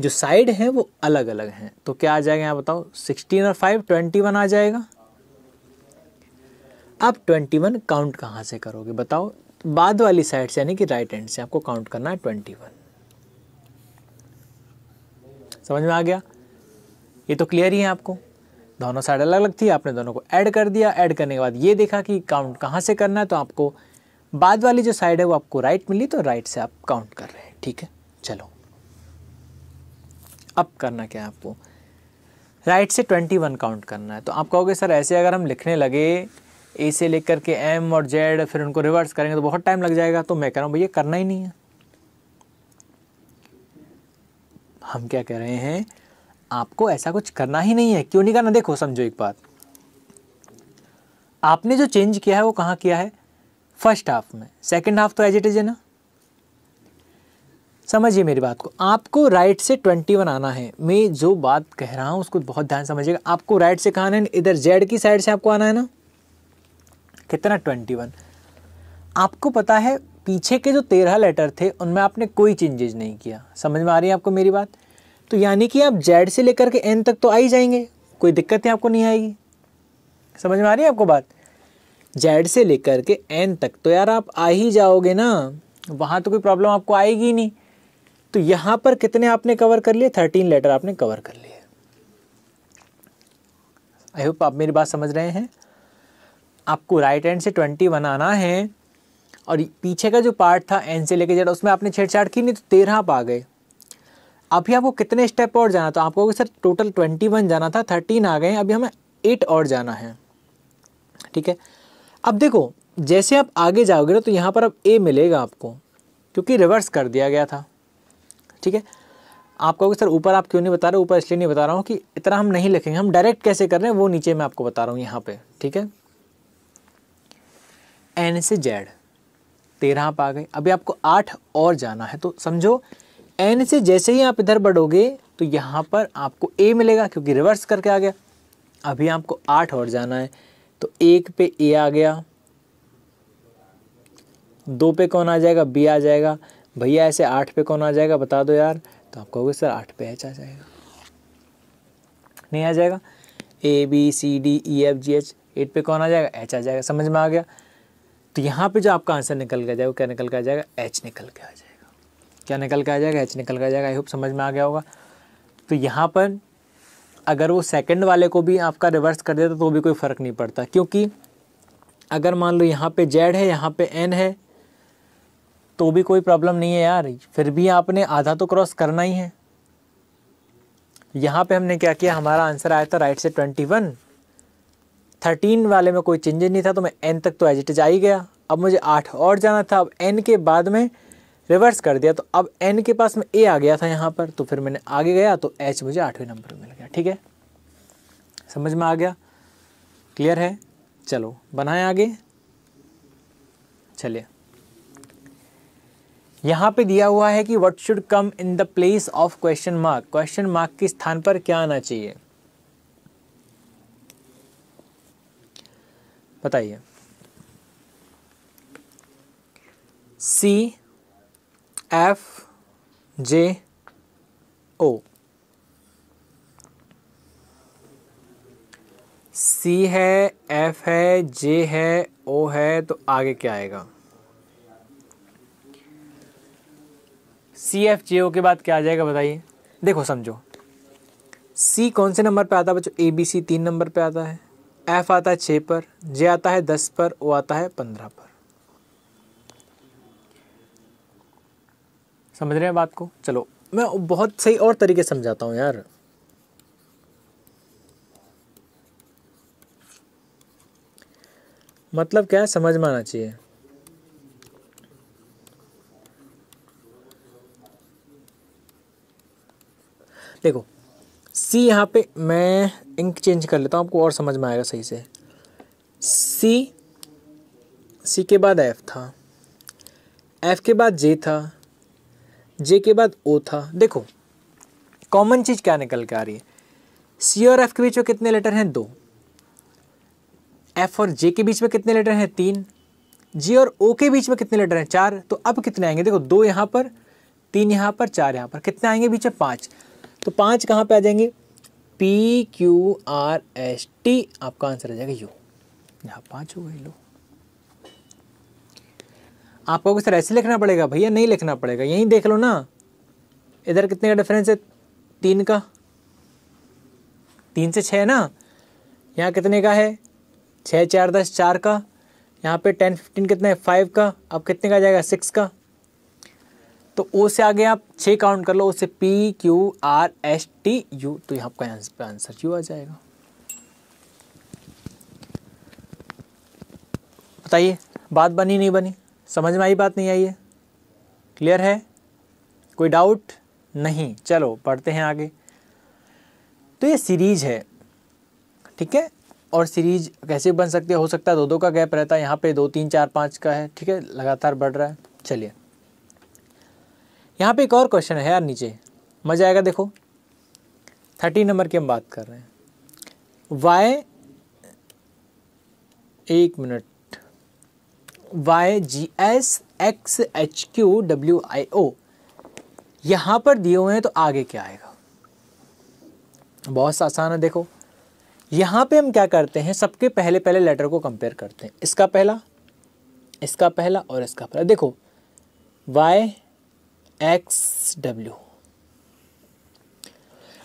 जो साइड है वो अलग अलग हैं तो क्या आ जाएगा यहाँ बताओ सिक्सटीन और फाइव ट्वेंटी वन आ जाएगा आप ट्वेंटी वन काउंट कहाँ से करोगे बताओ बाद वाली साइड से यानी कि राइट एंड से आपको काउंट करना है ट्वेंटी वन समझ में आ गया ये तो क्लियर ही है आपको दोनों साइड अलग अलग थी आपने दोनों को ऐड कर दिया ऐड करने के बाद ये देखा कि काउंट कहाँ से करना है तो आपको बाद वाली जो साइड है वो आपको राइट मिली तो राइट से आप काउंट कर रहे हैं ठीक है चलो अब करना क्या है आपको राइट से ट्वेंटी वन काउंट करना है तो आप कहोगे सर ऐसे अगर हम लिखने लगे ए से लेकर के एम और जेड फिर उनको रिवर्स करेंगे तो बहुत टाइम लग जाएगा तो मैं कह रहा हूँ भैया करना ही नहीं है हम क्या कह रहे हैं आपको ऐसा कुछ करना ही नहीं है क्यों नहीं करना देखो समझो एक बात आपने जो चेंज किया है वो कहाँ किया है फर्स्ट हाफ में सेकंड हाफ तो एज इट इज है ना समझिए मेरी बात को आपको राइट से ट्वेंटी वन आना है मैं जो बात कह रहा हूँ उसको बहुत ध्यान समझिएगा आपको राइट से कहा है इधर जेड की साइड से आपको आना है ना कितना ट्वेंटी वन आपको पता है पीछे के जो तेरह लेटर थे उनमें आपने कोई चेंजेज नहीं किया समझ में आ रही है आपको मेरी बात तो यानी कि आप जेड से लेकर के एन तक तो आ ही जाएंगे कोई दिक्कतें आपको नहीं आएगी समझ में आ रही है आपको बात जेड से लेकर के एन तक तो यार आप आ ही जाओगे ना वहाँ तो कोई प्रॉब्लम आपको आएगी नहीं तो यहाँ पर कितने आपने कवर कर लिए थर्टीन लेटर आपने कवर कर लिए आई होप आप मेरी बात समझ रहे हैं आपको राइट एंड से ट्वेंटी बनाना है और पीछे का जो पार्ट था एन से लेके जेड उसमें आपने छेड़छाड़ की नहीं तो तेरह आप आ गए अभी आपको कितने स्टेप और जाना था आपको सर टोटल ट्वेंटी वन जाना था थर्टीन आ गए अभी हमें एट और जाना है ठीक है अब देखो जैसे आप आगे जाओगे ना तो यहाँ पर अब ए मिलेगा आपको क्योंकि रिवर्स कर दिया गया था ठीक है आप कहोगे सर ऊपर आप क्यों नहीं बता रहे ऊपर इसलिए नहीं बता रहा हूँ कि इतना हम नहीं लिखेंगे हम डायरेक्ट कैसे कर रहे हैं वो नीचे मैं आपको बता रहा हूँ यहाँ पे ठीक है एन से जेड तेरह आप आ गए अभी आपको आठ और जाना है तो समझो एन से जैसे ही आप इधर बढ़ोगे तो यहाँ पर आपको ए मिलेगा क्योंकि रिवर्स करके आ गया अभी आपको आठ और जाना है तो एक पे ए आ गया दो पे कौन आ जाएगा बी आ जाएगा भैया ऐसे आठ पे कौन आ जाएगा बता दो यार तो आप कहोगे सर आठ पे एच आ जाएगा नहीं आ जाएगा A B C D E F G H eight पे कौन आ जाएगा एच आ जाएगा समझ में आ गया तो यहाँ पे जो आपका आंसर निकल गया जाएगा क्या निकल के आ जाएगा एच निकल के आ जाएगा क्या निकल के आ जाएगा एच निकल के आ जाएगा आई होप समझ में आ गया होगा तो यहाँ पर अगर वो सेकंड वाले को भी आपका रिवर्स कर देता तो भी कोई फ़र्क नहीं पड़ता क्योंकि अगर मान लो यहाँ पे जेड है यहाँ पे एन है तो भी कोई प्रॉब्लम नहीं है यार फिर भी आपने आधा तो क्रॉस करना ही है यहाँ पे हमने क्या किया हमारा आंसर आया था राइट से ट्वेंटी वन थर्टीन वाले में कोई चेंजेज नहीं था तो मैं एन तक तो एजिटेज आ ही गया अब मुझे आठ और जाना था अब एन के बाद में रिवर्स कर दिया तो अब एन के पास में ए आ गया था यहाँ पर तो फिर मैंने आगे गया तो एच मुझे आठवें नंबर पर मिल गया ठीक है समझ में आ गया क्लियर है चलो बनाए आगे चलिए यहाँ पे दिया हुआ है कि what should come in the place of question mark question mark के स्थान पर क्या आना चाहिए बताइए सी एफ जे ओ सी है एफ है जे है ओ है तो आगे क्या आएगा सी एफ जे ओ के बाद क्या आ जाएगा बताइए देखो समझो सी कौन से नंबर पे आता है बच्चों ए बी सी तीन नंबर पे आता है एफ आता है छः पर जे आता है दस पर ओ आता है पंद्रह पर समझ रहे हैं बात को चलो मैं बहुत सही और तरीके समझाता हूँ यार मतलब क्या है समझ में आना चाहिए देखो सी यहाँ पे मैं इंक चेंज कर लेता हूँ आपको और समझ में आएगा सही से सी सी के बाद एफ था एफ के बाद जे था जे के बाद ओ था देखो कॉमन चीज़ क्या निकल के आ रही है सी और एफ के बीच में कितने लेटर हैं दो एफ और जे के बीच में कितने लेटर हैं तीन जे और ओ के बीच में कितने लेटर हैं चार तो अब कितने आएंगे देखो दो यहाँ पर तीन यहाँ पर चार यहाँ पर कितने आएंगे बीच में पाँच तो पाँच कहाँ पे आ जाएंगे P Q R S T आपका आंसर आ जाएगा यू यहाँ पाँच हो गए लो आपको सर ऐसे लिखना पड़ेगा भैया नहीं लिखना पड़ेगा यहीं देख लो ना इधर कितने का डिफरेंस है तीन का तीन से छः ना यहाँ कितने का है छः चार दस चार का यहाँ पे टेन फिफ्टीन कितना है फाइव का अब कितने का जाएगा सिक्स का तो ओ से आगे आप छः काउंट कर लो उससे P Q R S T U तो यहाँ आपका आंसर यू आ जाएगा बताइए बात बनी नहीं बनी समझ में आई बात नहीं आई है क्लियर है कोई डाउट नहीं चलो पढ़ते हैं आगे तो ये सीरीज है ठीक है और सीरीज कैसे बन सकती है हो सकता है दो दो का गैप रहता है यहाँ पे दो तीन चार पाँच का है ठीक है लगातार बढ़ रहा है चलिए यहाँ पे एक और क्वेश्चन है यार नीचे मजा आएगा देखो थर्टी नंबर की हम बात कर रहे हैं वाई एक minute Y G S X H Q W I O यहाँ पर दिए हुए हैं तो आगे क्या आएगा बहुत आसान है देखो यहाँ पे हम क्या करते हैं सबके पहले पहले लेटर को कंपेयर करते हैं इसका पहला इसका पहला और इसका पहला देखो वाई एक्स डब्ल्यू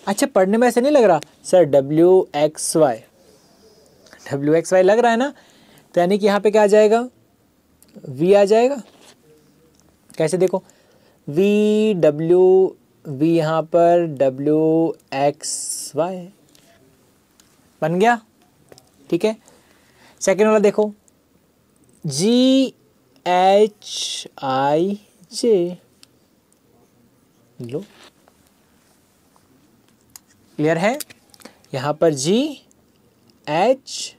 अच्छा पढ़ने में ऐसे नहीं लग रहा sir W X Y W X Y लग रहा है ना तो यानी कि यहाँ पे क्या आ जाएगा V आ जाएगा कैसे देखो वी डब्ल्यू वी यहाँ पर डब्ल्यू एक्स वाई बन गया ठीक है सेकेंड वाला देखो जी एच आई J लो क्लियर है यहाँ पर जी एच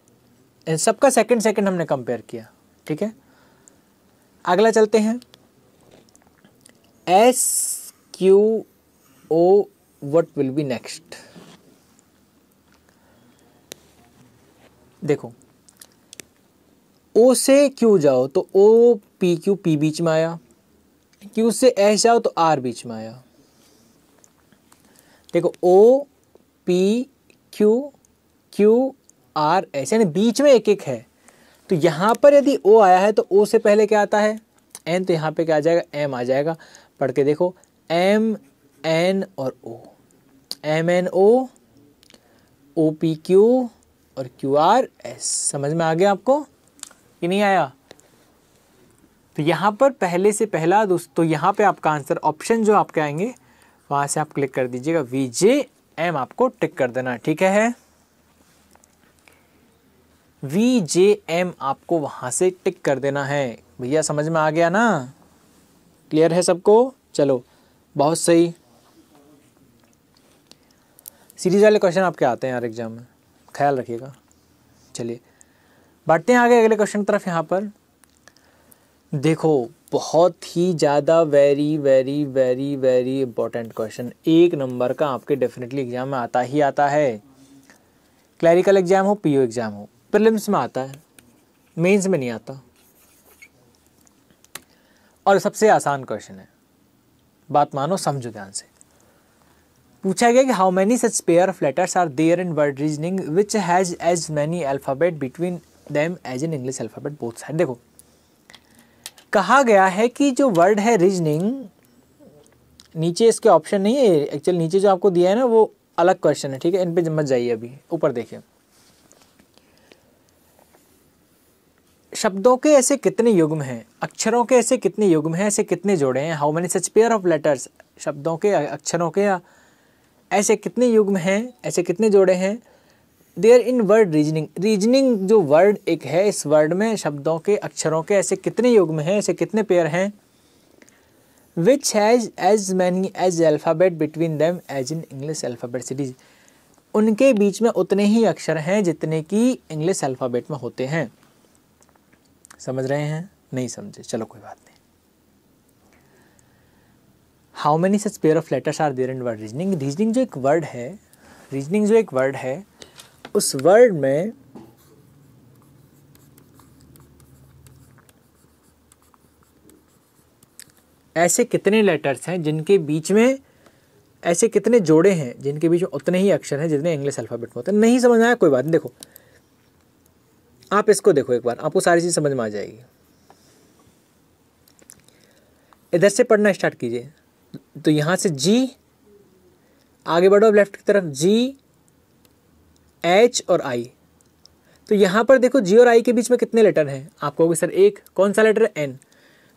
सबका सेकेंड सेकेंड हमने कंपेयर किया ठीक है अगला चलते हैं S Q O what will be next देखो ओ से क्यू जाओ तो ओ पी क्यू पी बीच में आया क्यू से एस जाओ तो आर बीच में आया देखो O P Q Q R S यानी बीच में एक एक है तो यहाँ पर यदि ओ आया है तो ओ से पहले क्या आता है एन तो यहाँ पे क्या आ जाएगा एम आ जाएगा पढ़ के देखो एम एन और O M N O O P Q और क्यू आर एस समझ में आ गया आपको कि नहीं आया तो यहाँ पर पहले से पहला दोस्तों यहाँ पे आपका आंसर ऑप्शन जो आपके आएंगे वहाँ से आप क्लिक कर दीजिएगा वी जे एम आपको टिक कर देना ठीक है वी जे एम आपको वहां से टिक कर देना है भैया समझ में आ गया ना क्लियर है सबको चलो बहुत सही सीरीज वाले क्वेश्चन आपके आते हैं यार एग्जाम में ख्याल रखिएगा चलिए बढ़ते हैं आगे अगले क्वेश्चन की तरफ यहाँ पर देखो बहुत ही ज़्यादा very very very very important question एक नंबर का आपके डेफिनेटली एग्ज़ाम में आता ही आता है क्लैरिकल एग्ज़ाम हो पीओ एग्ज़ाम हो प्रिलिम्स में आता है मेंस में नहीं आता और सबसे आसान क्वेश्चन है बात मानो समझो ध्यान से पूछा गया कि how many such pair of letters are there in word reasoning which has as many alphabet between them as in English alphabet both side देखो कहा गया है कि जो वर्ड है रीजनिंग नीचे इसके ऑप्शन नहीं है एक्चुअल नीचे जो आपको दिया है ना वो अलग क्वेश्चन है ठीक है इन पे मत जाइए अभी ऊपर देखिए शब्दों के ऐसे कितने युग्म हैं अक्षरों के ऐसे कितने युग्म हैं ऐसे कितने जोड़े हैं how many such pair of letters शब्दों के अक्षरों के या ऐसे कितने युग्म हैं ऐसे कितने जोड़े हैं there are in word reasoning reasoning जो वर्ड एक है इस वर्ड में शब्दों के अक्षरों के ऐसे कितने युग्म हैं ऐसे कितने पेयर हैं which has as many as alphabet between them as in English alphabet series उनके बीच में उतने ही अक्षर हैं जितने कि इंग्लिश अल्फ़ाबेट में होते हैं समझ रहे हैं नहीं समझे चलो कोई बात नहीं how many such pair of letters are there and word reasoning reasoning जो एक वर्ड है रीजनिंग जो एक वर्ड है उस वर्ड में ऐसे कितने लेटर्स हैं जिनके बीच में ऐसे कितने जोड़े हैं जिनके बीच में उतने ही अक्षर हैं जितने इंग्लिश अल्फ़ाबेट में होते हैं नहीं समझ आया कोई बात नहीं देखो आप इसको देखो एक बार आपको सारी चीज़ समझ में आ जाएगी इधर से पढ़ना स्टार्ट कीजिए तो यहाँ से जी आगे बढ़ो लेफ्ट की तरफ जी एच और आई तो यहाँ पर देखो जी और आई के बीच में कितने लेटर हैं आप कहोगे सर एक कौन सा लेटर है एन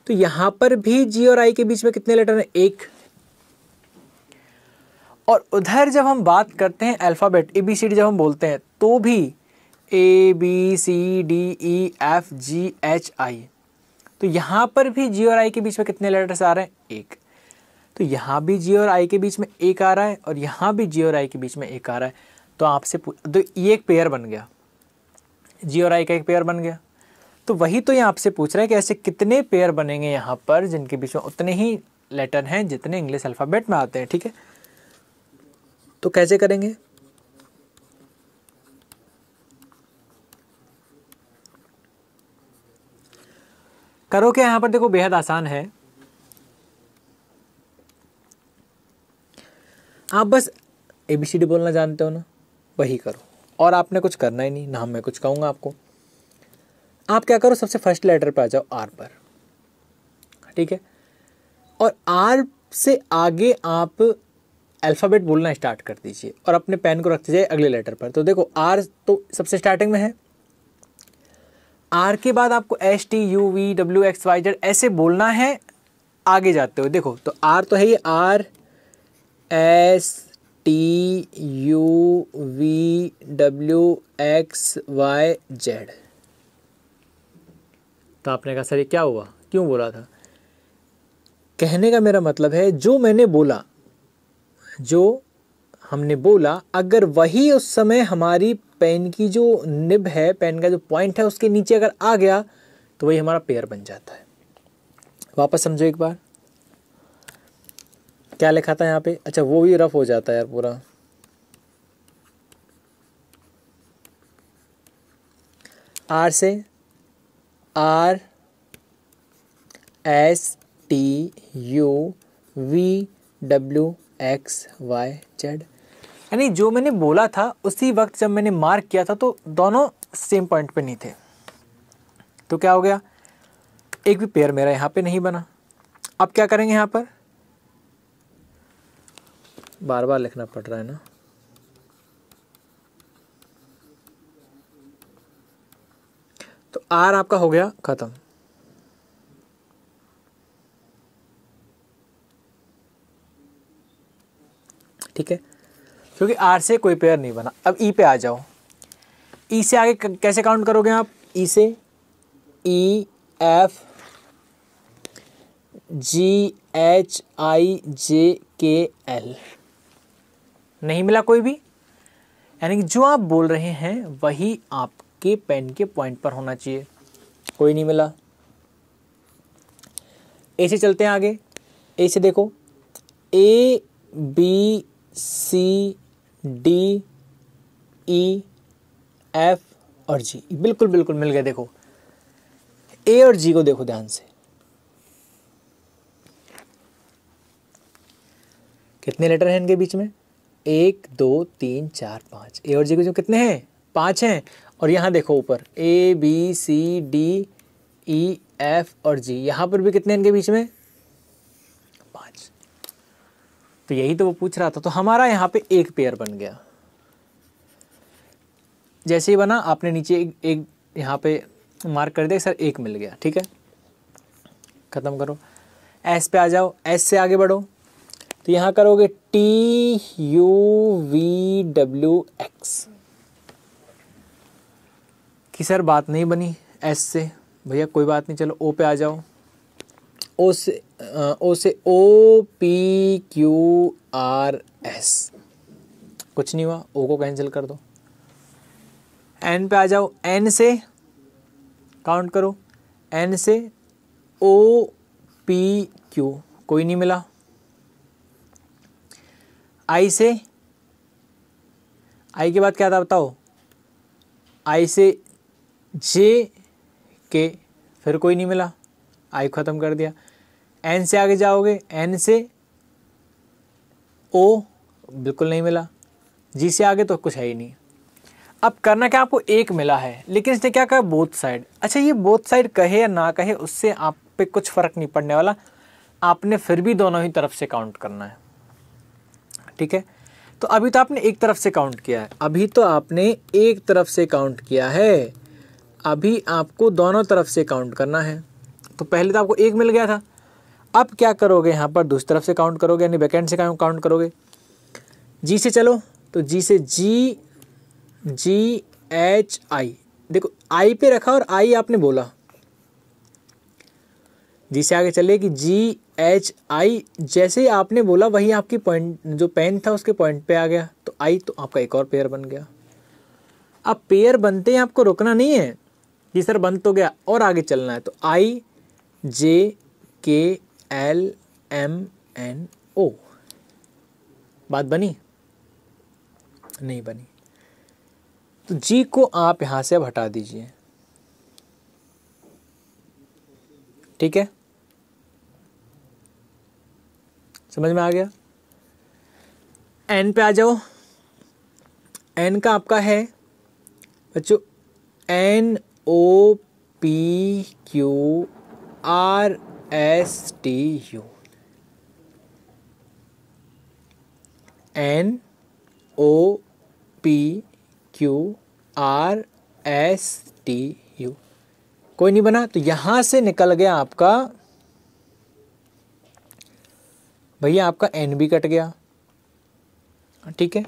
तो यहाँ पर भी जी और आई के बीच में कितने लेटर हैं एक और उधर जब हम बात करते हैं alphabet A B C D जब हम बोलते हैं तो भी A B C D E F G H I तो यहाँ पर भी जी और आई के बीच में कितने लेटर्स आ रहे हैं एक तो यहाँ भी जी और आई के बीच में एक आ रहा है और यहाँ भी जी और आई के बीच में एक आ रहा है तो आपसे तो ये एक पेयर बन गया जी और आई का एक पेयर बन गया तो वही तो ये आपसे पूछ रहा है कि ऐसे कितने पेयर बनेंगे यहाँ पर जिनके बीच में उतने ही लेटर हैं जितने इंग्लिश अल्फ़ाबेट में आते हैं ठीक है तो कैसे करेंगे करो क्या यहाँ पर देखो बेहद आसान है आप बस ए बी सी डी बोलना जानते हो ना वही करो और आपने कुछ करना ही नहीं ना मैं कुछ कहूँगा आपको आप क्या करो सबसे फर्स्ट लेटर पर आ जाओ आर पर ठीक है और आर से आगे आप अल्फ़ाबेट बोलना स्टार्ट कर दीजिए और अपने पेन को रख दीजिए अगले लेटर पर तो देखो आर तो सबसे स्टार्टिंग में है आर के बाद आपको S T U V W X Y Z ऐसे बोलना है आगे जाते हो देखो तो आर तो है ये R S T U V W X Y Z तो आपने कहा सर ये क्या हुआ क्यों बोला था कहने का मेरा मतलब है जो मैंने बोला जो हमने बोला अगर वही उस समय हमारी पेन की जो निब है पेन का जो पॉइंट है उसके नीचे अगर आ गया तो वही हमारा पेयर बन जाता है वापस समझो एक बार क्या लिखा था यहाँ पे अच्छा वो भी रफ हो जाता है यार पूरा आर से R S T U V W X Y Z यानी जो मैंने बोला था उसी वक्त जब मैंने मार्क किया था तो दोनों सेम पॉइंट पे नहीं थे तो क्या हो गया एक भी पेयर मेरा यहाँ पे नहीं बना अब क्या करेंगे यहाँ पर बार बार लिखना पड़ रहा है ना तो आर आपका हो गया ख़त्म ठीक है क्योंकि आर से कोई पेयर नहीं बना अब ई e पे आ जाओ ई e से आगे कैसे काउंट करोगे आप ई e से ई F G H I J K L नहीं मिला कोई भी यानी कि जो आप बोल रहे हैं वही आपके पेन के पॉइंट पर होना चाहिए कोई नहीं मिला ऐसे चलते हैं आगे ऐसे से देखो A B C D E F और जी बिल्कुल बिल्कुल मिल गए देखो ए और जी को देखो ध्यान से कितने लेटर हैं इनके बीच में एक दो तीन चार पाँच ए और जी को जो कितने हैं पांच हैं और यहाँ देखो ऊपर A B C D E F और जी यहाँ पर भी कितने इनके बीच में तो यही तो वो पूछ रहा था तो हमारा यहाँ पे एक पेयर बन गया जैसे ही बना आपने नीचे एक, एक यहाँ पे मार्क कर दिया सर एक मिल गया ठीक है ख़त्म करो एस पे आ जाओ एस से आगे बढ़ो तो यहाँ करोगे T U V W X कि सर बात नहीं बनी एस से भैया कोई बात नहीं चलो ओ पे आ जाओ ओ से ओ से O P Q R S कुछ नहीं हुआ ओ को कैंसिल कर दो एन पे आ जाओ एन से काउंट करो एन से ओ पी क्यू कोई नहीं मिला आई से आई के बाद क्या था बताओ आई से जे के फिर कोई नहीं मिला आई ख़त्म कर दिया एन से आगे जाओगे एन से ओ बिल्कुल नहीं मिला जी से आगे तो कुछ है ही नहीं अब करना क्या आपको एक मिला है लेकिन इसने क्या कहा बोथ साइड अच्छा ये बोथ साइड कहे या ना कहे उससे आप पे कुछ फ़र्क नहीं पड़ने वाला आपने फिर भी दोनों ही तरफ से काउंट करना है ठीक है तो अभी तो आपने एक तरफ से काउंट किया है अभी तो आपने एक तरफ से काउंट किया है अभी आपको दोनों तरफ से काउंट करना है तो पहले तो आपको एक मिल गया था अब क्या करोगे यहाँ पर दूसरी तरफ से काउंट करोगे यानी वैकेंट से काउंट करोगे जी से चलो तो जी से जी जी एच आई देखो आई पे रखा और आई आपने बोला जी से आगे चले कि जी एच आई जैसे आपने बोला वही आपकी पॉइंट जो पेन था उसके पॉइंट पे आ गया तो आई तो आपका एक और पेयर बन गया अब पेयर बनते हैं आपको रुकना नहीं है जी सर बन तो गया और आगे चलना है तो आई J K L M N ओ बात बनी नहीं बनी तो जी को आप यहां से अब हटा दीजिए ठीक है समझ में आ गया एन पे आ जाओ एन का आपका है बच्चों N O P Q R S T U N O P Q R S T U कोई नहीं बना तो यहां से निकल गया आपका भैया आपका एन भी कट गया ठीक है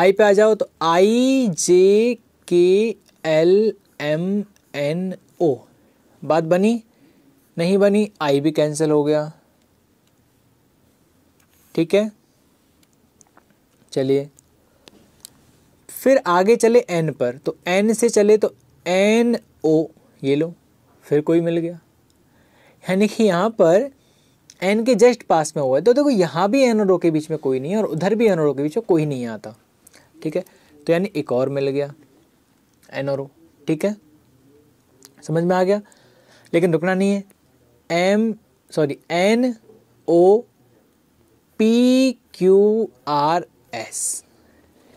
आई पे आ जाओ तो आई J K L M N ओ बात बनी नहीं बनी आई भी कैंसिल हो गया ठीक है चलिए फिर आगे चले एन पर तो एन से चले तो एन ओ ये लो फिर कोई मिल गया यानी कि यहाँ पर एन के जस्ट पास में हुआ है तो देखो यहाँ भी एन और ओ के बीच में कोई नहीं है और उधर भी एन और ओ के बीच में कोई नहीं आता ठीक है तो यानी एक और मिल गया एन और ओ ठीक है समझ में आ गया लेकिन रुकना नहीं है M sorry N O P Q R S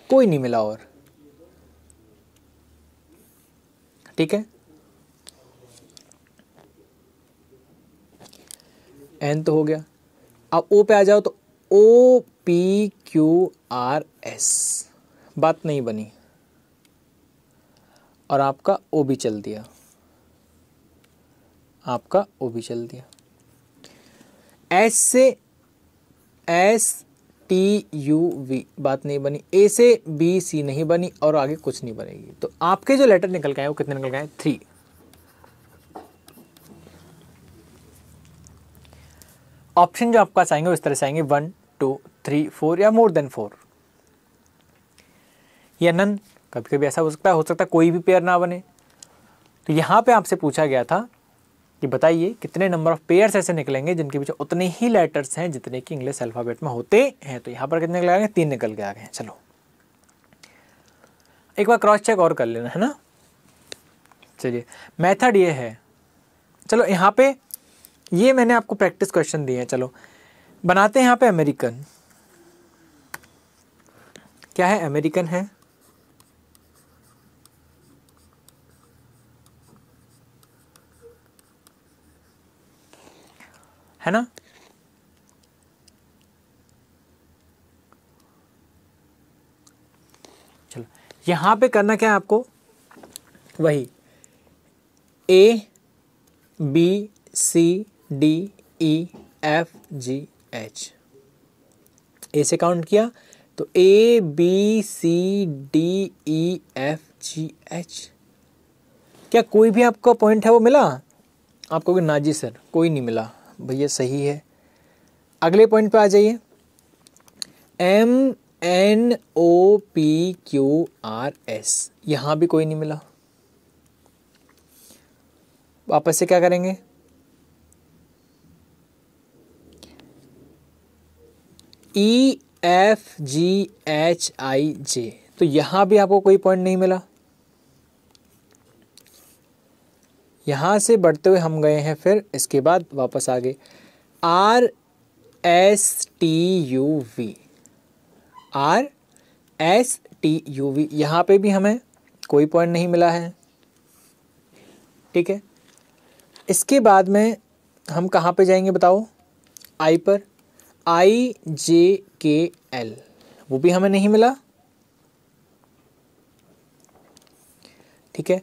कोई नहीं मिला और ठीक है एन तो हो गया अब ओ पे आ जाओ तो O P Q R S बात नहीं बनी और आपका ओ भी चल दिया आपका ओ भी चल दिया एस से एस टी यू वी बात नहीं बनी ए से बी सी नहीं बनी और आगे कुछ नहीं बनेगी तो आपके जो लेटर निकल गए वो कितने निकल गए थ्री ऑप्शन जो आपका आएंगे इस तरह से आएंगे वन टू थ्री फोर या मोर देन फोर या नन कभी कभी ऐसा हो सकता है हो सकता है कोई भी पेयर ना बने तो यहां पे आपसे पूछा गया था कि बताइए कितने नंबर ऑफ पेयर्स ऐसे निकलेंगे जिनके पीछे उतने ही लेटर्स हैं जितने कि इंग्लिश अल्फ़ाबेट में होते हैं तो यहाँ पर कितने निकल गए तीन निकल के आ गए चलो एक बार क्रॉस चेक और कर लेना है ना चलिए मेथड ये है चलो यहाँ पे ये मैंने आपको प्रैक्टिस क्वेश्चन दिए हैं चलो बनाते हैं यहाँ पे अमेरिकन क्या है अमेरिकन है है ना चलो यहां पे करना क्या है आपको वही A B C D E F G H A से काउंट किया तो A B C D E F G H क्या कोई भी आपको पॉइंट है वो मिला आपको ना जी सर कोई नहीं मिला भैया सही है अगले पॉइंट पे आ जाइए M N O P Q R S यहाँ भी कोई नहीं मिला वापस से क्या करेंगे ई एफ जी एच आई जे तो यहाँ भी आपको कोई पॉइंट नहीं मिला यहाँ से बढ़ते हुए हम गए हैं फिर इसके बाद वापस आ गए R S T U V R S T U V यहाँ पर भी हमें कोई पॉइंट नहीं मिला है ठीक है इसके बाद में हम कहाँ पे जाएंगे बताओ आई पर आई जे के एल वो भी हमें नहीं मिला ठीक है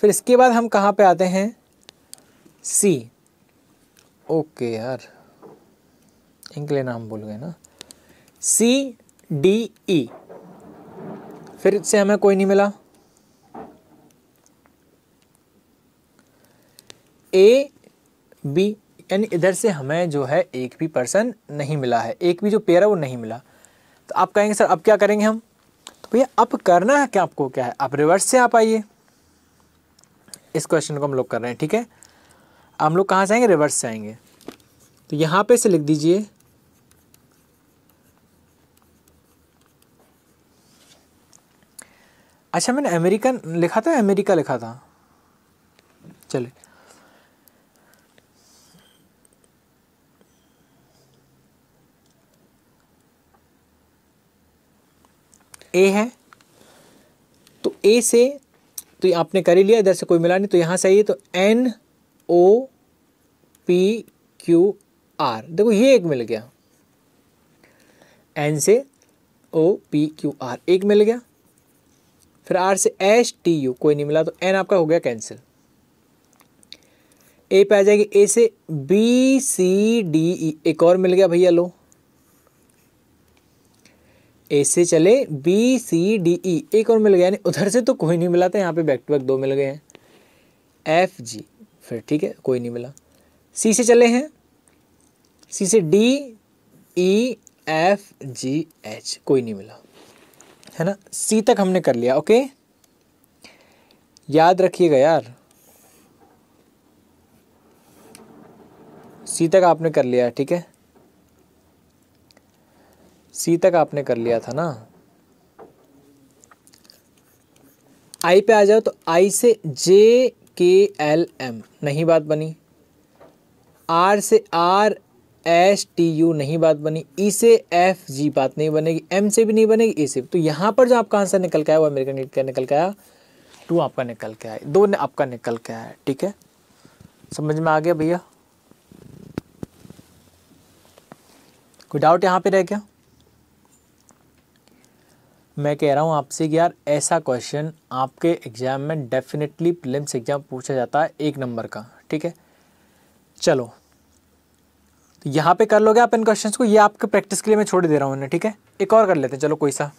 फिर इसके बाद हम कहाँ पे आते हैं सी ओके यार इंकले नाम बोल गए ना सी डी ई फिर इससे हमें कोई नहीं मिला ए बी यानी इधर से हमें जो है एक भी पर्सन नहीं मिला है एक भी जो पेयर है वो नहीं मिला तो आप कहेंगे सर अब क्या करेंगे हम तो भैया अब करना है क्या आपको क्या है आप रिवर्स से आप आइए इस क्वेश्चन को हम लोग कर रहे हैं ठीक है हम लोग कहाँ से आएंगे रिवर्स से आएंगे तो यहाँ पे से लिख दीजिए अच्छा मैंने अमेरिकन लिखा था अमेरिका लिखा था चले ए है तो ए से तो आपने कर ही लिया इधर से कोई मिला नहीं तो यहाँ से आइए तो N O P Q R देखो ये एक मिल गया एन से ओ पी क्यू आर एक मिल गया फिर आर से एच टी यू कोई नहीं मिला तो एन आपका हो गया कैंसिल ए पे आ जाएगी ए से बी सी डी ई एक और मिल गया भैया लो से चले बी सी डी ई एक और मिल गया यानी उधर से तो कोई नहीं मिला था यहाँ पे बैक टू बैक दो मिल गए हैं एफ जी फिर ठीक है कोई नहीं मिला सी से चले हैं सी से D E F G H कोई नहीं मिला है ना सी तक हमने कर लिया ओके याद रखिएगा यार सी तक आपने कर लिया ठीक है सी तक आपने कर लिया था ना आई पे आ जाओ तो आई से जे के एल एम नहीं बात बनी आर से आर एस टी यू नहीं बात बनी ई से एफ जी बात नहीं बनेगी एम से भी नहीं बनेगी ई से भी तो यहां पर जो आपका आंसर निकल के आया वो अमेरिकन का निकल के आया टू आपका निकल के आया दो ने आपका निकल के आया ठीक है समझ में आ गया भैया कोई डाउट यहां पे रह गया मैं कह रहा हूँ आपसे कि यार ऐसा क्वेश्चन आपके एग्ज़ाम में डेफिनेटली प्लिम्स एग्ज़ाम पूछा जाता है एक नंबर का ठीक है चलो तो यहाँ पे कर लोगे आप इन क्वेश्चंस को ये आपके प्रैक्टिस के लिए मैं छोड़ दे रहा हूँ उन्हें ठीक है एक और कर लेते हैं चलो कोई सा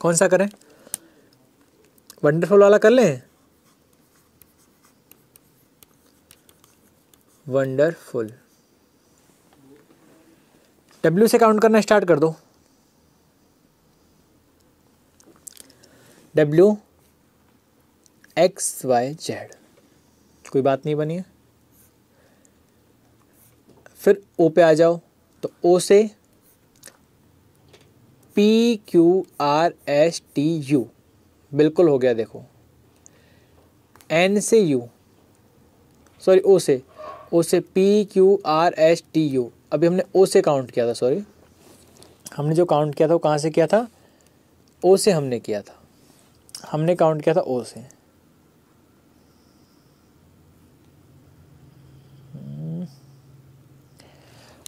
कौन सा करें वंडरफुल वाला कर लें वंडरफुल डब्ल्यू से काउंट करना स्टार्ट कर दो डब्ल्यू एक्स वाई जेड कोई बात नहीं बनी है फिर ओ पे आ जाओ तो ओ से P Q R S T U बिल्कुल हो गया देखो एन से यू सॉरी ओ से ओ से P Q R S T U अभी हमने ओ से काउंट किया था सॉरी हमने जो काउंट किया था वो कहाँ से किया था ओ से हमने किया था हमने काउंट किया था ओ से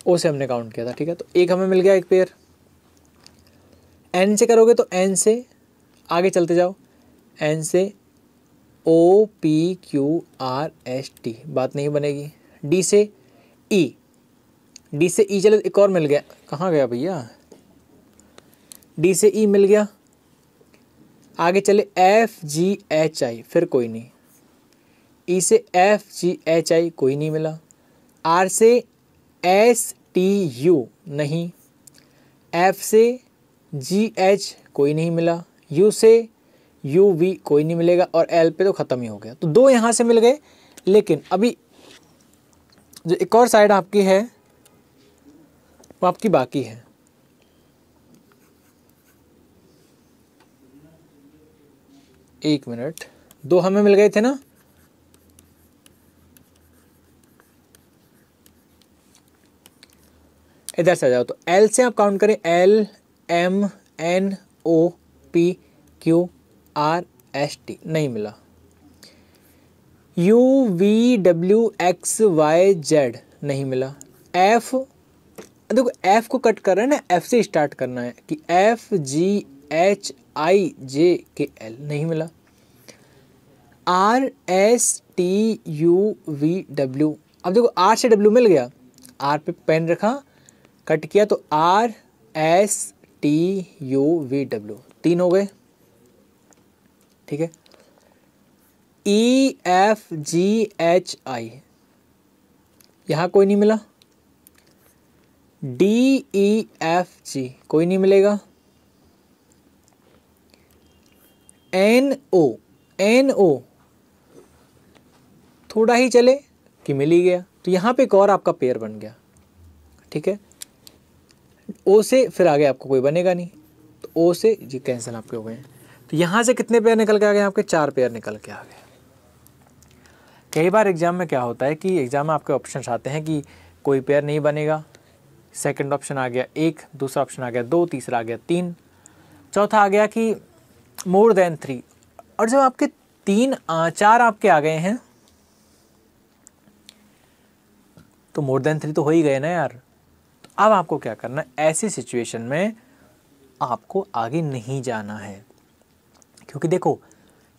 ओ hmm. से हमने काउंट किया था ठीक है तो एक हमें मिल गया एक पेयर एन से करोगे तो एन से आगे चलते जाओ एन से O P Q R S T बात नहीं बनेगी डी से ई e। डी से ई e, चले एक और मिल गया कहाँ गया भैया डी से ई e मिल गया आगे चले एफ जी एच आई फिर कोई नहीं ई e से एफ जी एच आई कोई नहीं मिला आर से एस टी यू नहीं एफ से जी एच कोई नहीं मिला यू से यू वी कोई नहीं मिलेगा और एल पे तो ख़त्म ही हो गया तो दो यहाँ से मिल गए लेकिन अभी जो एक और साइड आपकी है वो आपकी बाकी है एक मिनट दो हमें मिल गए थे ना इधर से आ जाओ तो एल से आप काउंट करें L M N O P Q R S T नहीं मिला U V W X Y Z नहीं मिला एफ देखो एफ को कट कर रहे हैं ना एफ से स्टार्ट करना है कि F G H I J K L नहीं मिला R S T U V W अब देखो आर से डब्ल्यू मिल गया आर पे पेन रखा कट किया तो R S T U V W तीन हो गए ठीक है ई एफ जी एच आई यहाँ कोई नहीं मिला डी ई एफ जी कोई नहीं मिलेगा एन ओ एन ओ थोड़ा ही चले कि मिल ही गया तो यहाँ पे एक और आपका पेयर बन गया ठीक है ओ से फिर आगे आपको कोई बनेगा नहीं तो ओ से जी कैंसिल आपके हो गए तो यहाँ से कितने पेयर निकल के आ गए आपके चार पेयर निकल के आ गए कई बार एग्ज़ाम में क्या होता है कि एग्ज़ाम में आपके ऑप्शन आते हैं कि कोई पेयर नहीं बनेगा सेकंड ऑप्शन आ गया एक दूसरा ऑप्शन आ गया दो तीसरा आ गया तीन चौथा आ गया कि मोर देन थ्री और जब आपके तीन चार आपके आ गए हैं तो मोर देन थ्री तो हो ही गए ना यार तो अब आपको क्या करना ऐसी सिचुएशन में आपको आगे नहीं जाना है क्योंकि देखो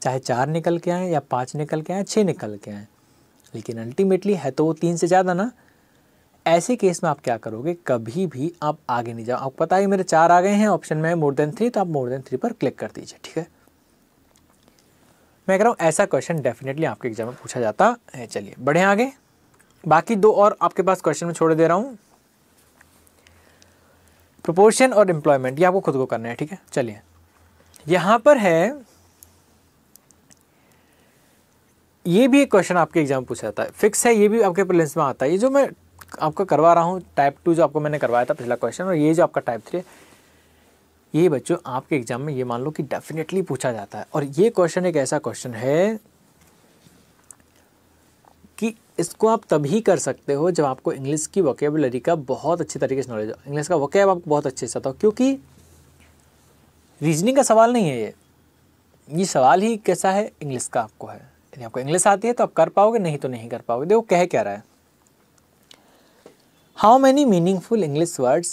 चाहे चार निकल के आए या पांच निकल के आए छह निकल के आए लेकिन अल्टीमेटली है तो वो तीन से ज़्यादा ना ऐसे केस में आप क्या करोगे कभी भी आप आगे नहीं जाओ आपको पता है मेरे चार आ गए हैं ऑप्शन में मोर देन थ्री तो आप मोर देन थ्री पर क्लिक कर दीजिए ठीक है मैं कह रहा हूँ ऐसा क्वेश्चन डेफिनेटली आपके एग्जाम में पूछा जाता है चलिए बढ़े आगे बाकी दो और आपके पास क्वेश्चन में छोड़ दे रहा हूँ प्रोपोर्शन और एम्प्लॉयमेंट ये आपको खुद को करना है ठीक है चलिए यहाँ पर है ये भी एक क्वेश्चन आपके एग्जाम पूछा जाता है फिक्स है ये भी आपके प्रिलिम्स में आता है ये जो मैं आपका करवा रहा हूँ टाइप टू जो आपको मैंने करवाया था पिछला क्वेश्चन और ये जो आपका टाइप थ्री है ये बच्चों आपके एग्जाम में ये मान लो कि डेफिनेटली पूछा जाता है और ये क्वेश्चन एक ऐसा क्वेश्चन है कि इसको आप तभी कर सकते हो जब आपको इंग्लिश की वोकेबलरी का बहुत अच्छे तरीके से नॉलेज हो इंग्लिश का वोकेब आपको बहुत अच्छे से आता हो क्योंकि रीजनिंग का सवाल नहीं है ये ये सवाल ही कैसा है इंग्लिश का आपको है यदि आपको इंग्लिश आती है तो आप कर पाओगे नहीं तो नहीं कर पाओगे देखो कह क्या रहा है how many meaningful English words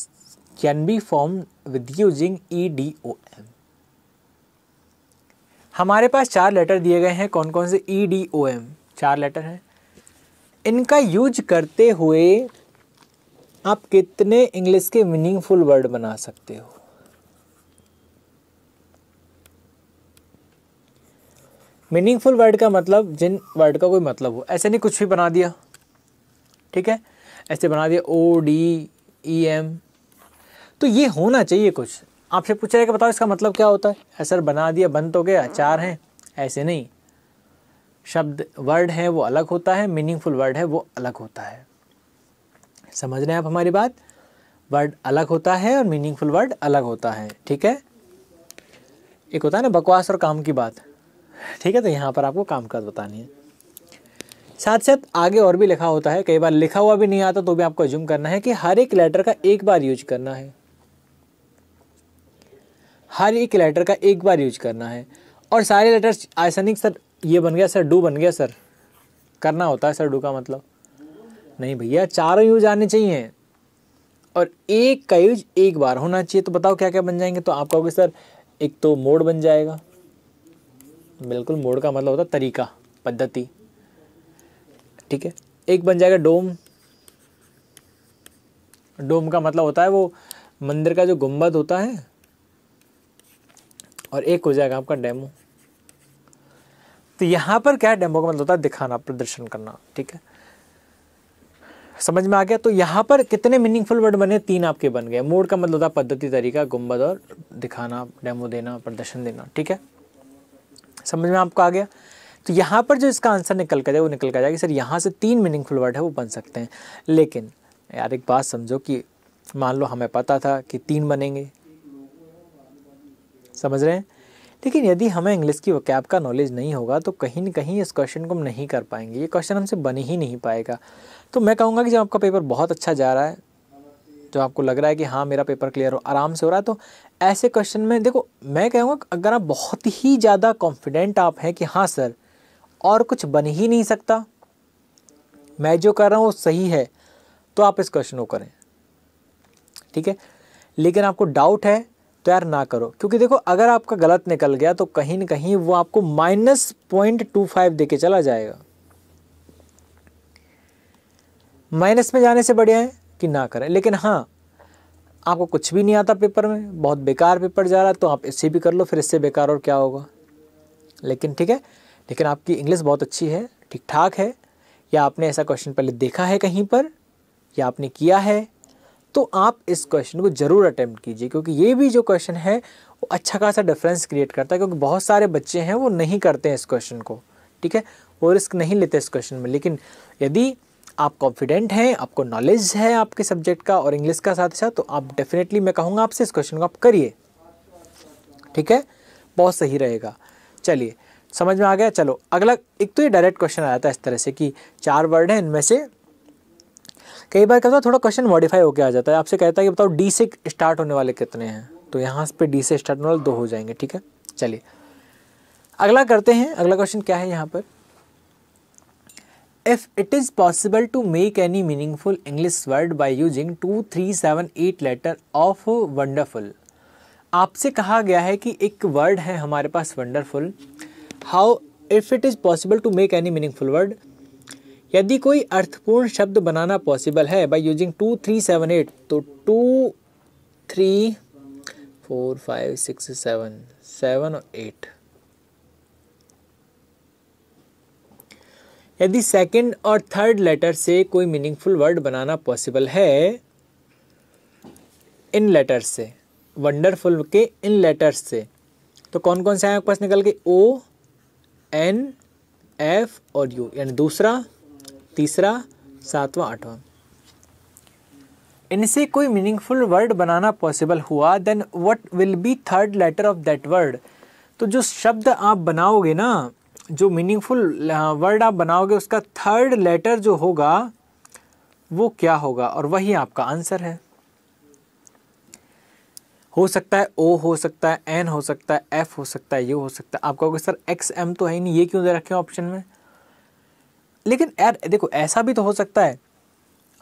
can be form with using E D O M हमारे पास चार लेटर दिए गए हैं कौन कौन से ई डी ओ एम चार लेटर हैं इनका यूज करते हुए आप कितने इंग्लिश के मीनिंगफुल वर्ड बना सकते हो मीनिंगफुल वर्ड का मतलब जिन वर्ड का कोई मतलब हो ऐसे नहीं कुछ भी बना दिया ठीक है ऐसे बना दिया ओ डी ई एम तो ये होना चाहिए कुछ आपसे पूछा जाएगा बताओ इसका मतलब क्या होता है असर बना दिया बन तो गया चार हैं ऐसे नहीं शब्द वर्ड है वो अलग होता है मीनिंगफुल वर्ड है वो अलग होता है समझ रहे हैं आप हमारी बात वर्ड अलग होता है और मीनिंगफुल वर्ड अलग होता है ठीक है एक होता है ना बकवास और काम की बात ठीक है तो यहाँ पर आपको काम का बतानी है साथ साथ आगे और भी लिखा होता है कई बार लिखा हुआ भी नहीं आता तो भी आपको जूम करना है कि हर एक लेटर का एक बार यूज करना है हर एक लेटर का एक बार यूज करना है और सारे लेटर्स ऐसा नहीं सर ये बन गया सर डू बन गया सर करना होता है सर डू का मतलब नहीं भैया चारों यूज आने चाहिए और एक का यूज एक बार होना चाहिए तो बताओ क्या क्या बन जाएंगे तो आप कहोगे सर एक तो मोड बन जाएगा बिल्कुल मोड का मतलब होता तरीका पद्धति ठीक है एक बन जाएगा डोम डोम का मतलब होता है वो मंदिर का जो गुम्बद होता है और एक हो जाएगा आपका डेमो तो यहां पर क्या डेमो का मतलब होता है दिखाना प्रदर्शन करना ठीक है समझ में आ गया तो यहां पर कितने मीनिंगफुल वर्ड बने तीन आपके बन गए मोड का मतलब होता है पद्धति तरीका गुम्बद और दिखाना डेमो देना प्रदर्शन देना ठीक है समझ में आपको आ गया तो यहाँ पर जो इसका आंसर निकल कर जाए वो निकल कर जाएगा सर यहाँ से तीन मीनिंगफुल वर्ड है वो बन सकते हैं लेकिन यार एक बात समझो कि मान लो हमें पता था कि तीन बनेंगे समझ रहे हैं लेकिन यदि हमें इंग्लिश की वकैब का नॉलेज नहीं होगा तो कहीं ना कहीं इस क्वेश्चन को हम नहीं कर पाएंगे ये क्वेश्चन हमसे बन ही नहीं पाएगा तो मैं कहूँगा कि जब आपका पेपर बहुत अच्छा जा रहा है जो आपको लग रहा है कि हाँ मेरा पेपर क्लियर हो आराम से हो रहा है तो ऐसे क्वेश्चन में देखो मैं कहूँगा अगर आप बहुत ही ज़्यादा कॉन्फिडेंट आप हैं कि हाँ सर और कुछ बन ही नहीं सकता मैं जो कर रहा हूँ वो सही है तो आप इस क्वेश्चन को करें ठीक है लेकिन आपको डाउट है तो यार ना करो क्योंकि देखो अगर आपका गलत निकल गया तो कहीं ना कहीं वो आपको माइनस पॉइंट टू फाइव दे चला जाएगा माइनस में जाने से बढ़िया है कि ना करें लेकिन हाँ आपको कुछ भी नहीं आता पेपर में बहुत बेकार पेपर जा रहा है तो आप इससे भी कर लो फिर इससे बेकार और क्या होगा लेकिन ठीक है लेकिन आपकी इंग्लिश बहुत अच्छी है ठीक ठाक है या आपने ऐसा क्वेश्चन पहले देखा है कहीं पर या आपने किया है तो आप इस क्वेश्चन को ज़रूर अटैम्प्ट कीजिए क्योंकि ये भी जो क्वेश्चन है वो अच्छा खासा डिफरेंस क्रिएट करता है क्योंकि बहुत सारे बच्चे हैं वो नहीं करते हैं इस क्वेश्चन को ठीक है वो रिस्क नहीं लेते इस क्वेश्चन में लेकिन यदि आप कॉन्फिडेंट हैं आपको नॉलेज है आपके सब्जेक्ट का और इंग्लिश का साथ साथ तो आप डेफिनेटली मैं कहूँगा आपसे इस क्वेश्चन को आप करिए ठीक है बहुत सही रहेगा चलिए समझ में आ गया चलो अगला एक तो ये डायरेक्ट क्वेश्चन आ जाता है इस तरह से कि चार वर्ड हैं इनमें से कई बार कहता थोड़ा क्वेश्चन मॉडिफाई होकर आ जाता है आपसे कहता है कि बताओ डी से स्टार्ट होने वाले कितने हैं तो यहाँ पे डी से स्टार्ट होने वाले दो हो जाएंगे ठीक है चलिए अगला करते हैं अगला क्वेश्चन क्या है यहाँ पर if it is possible to make any meaningful English word by using two three seven eight letter of wonderful आपसे कहा गया है कि एक वर्ड है हमारे पास wonderful how if it is possible to make any meaningful word यदि कोई अर्थपूर्ण शब्द बनाना पॉसिबल है by using two three seven eight तो two three four five six seven seven और एट यदि सेकेंड और थर्ड लेटर से कोई मीनिंगफुल वर्ड बनाना पॉसिबल है इन लेटर्स से वंडरफुल के इन लेटर्स से तो कौन कौन से आए पास निकल के ओ एन एफ और यू यानी दूसरा तीसरा सातवां आठवां इनसे कोई मीनिंगफुल वर्ड बनाना पॉसिबल हुआ then what will be third letter of that word तो जो शब्द आप बनाओगे ना जो मीनिंगफुल वर्ड आप बनाओगे उसका थर्ड लेटर जो होगा वो क्या होगा और वही आपका आंसर है हो सकता है ओ हो सकता है एन हो सकता है एफ हो सकता है यू हो सकता है आप कहोगे सर एक्स एम तो है ही नहीं ये क्यों दे रखे ऑप्शन में लेकिन यार देखो ऐसा भी तो हो सकता है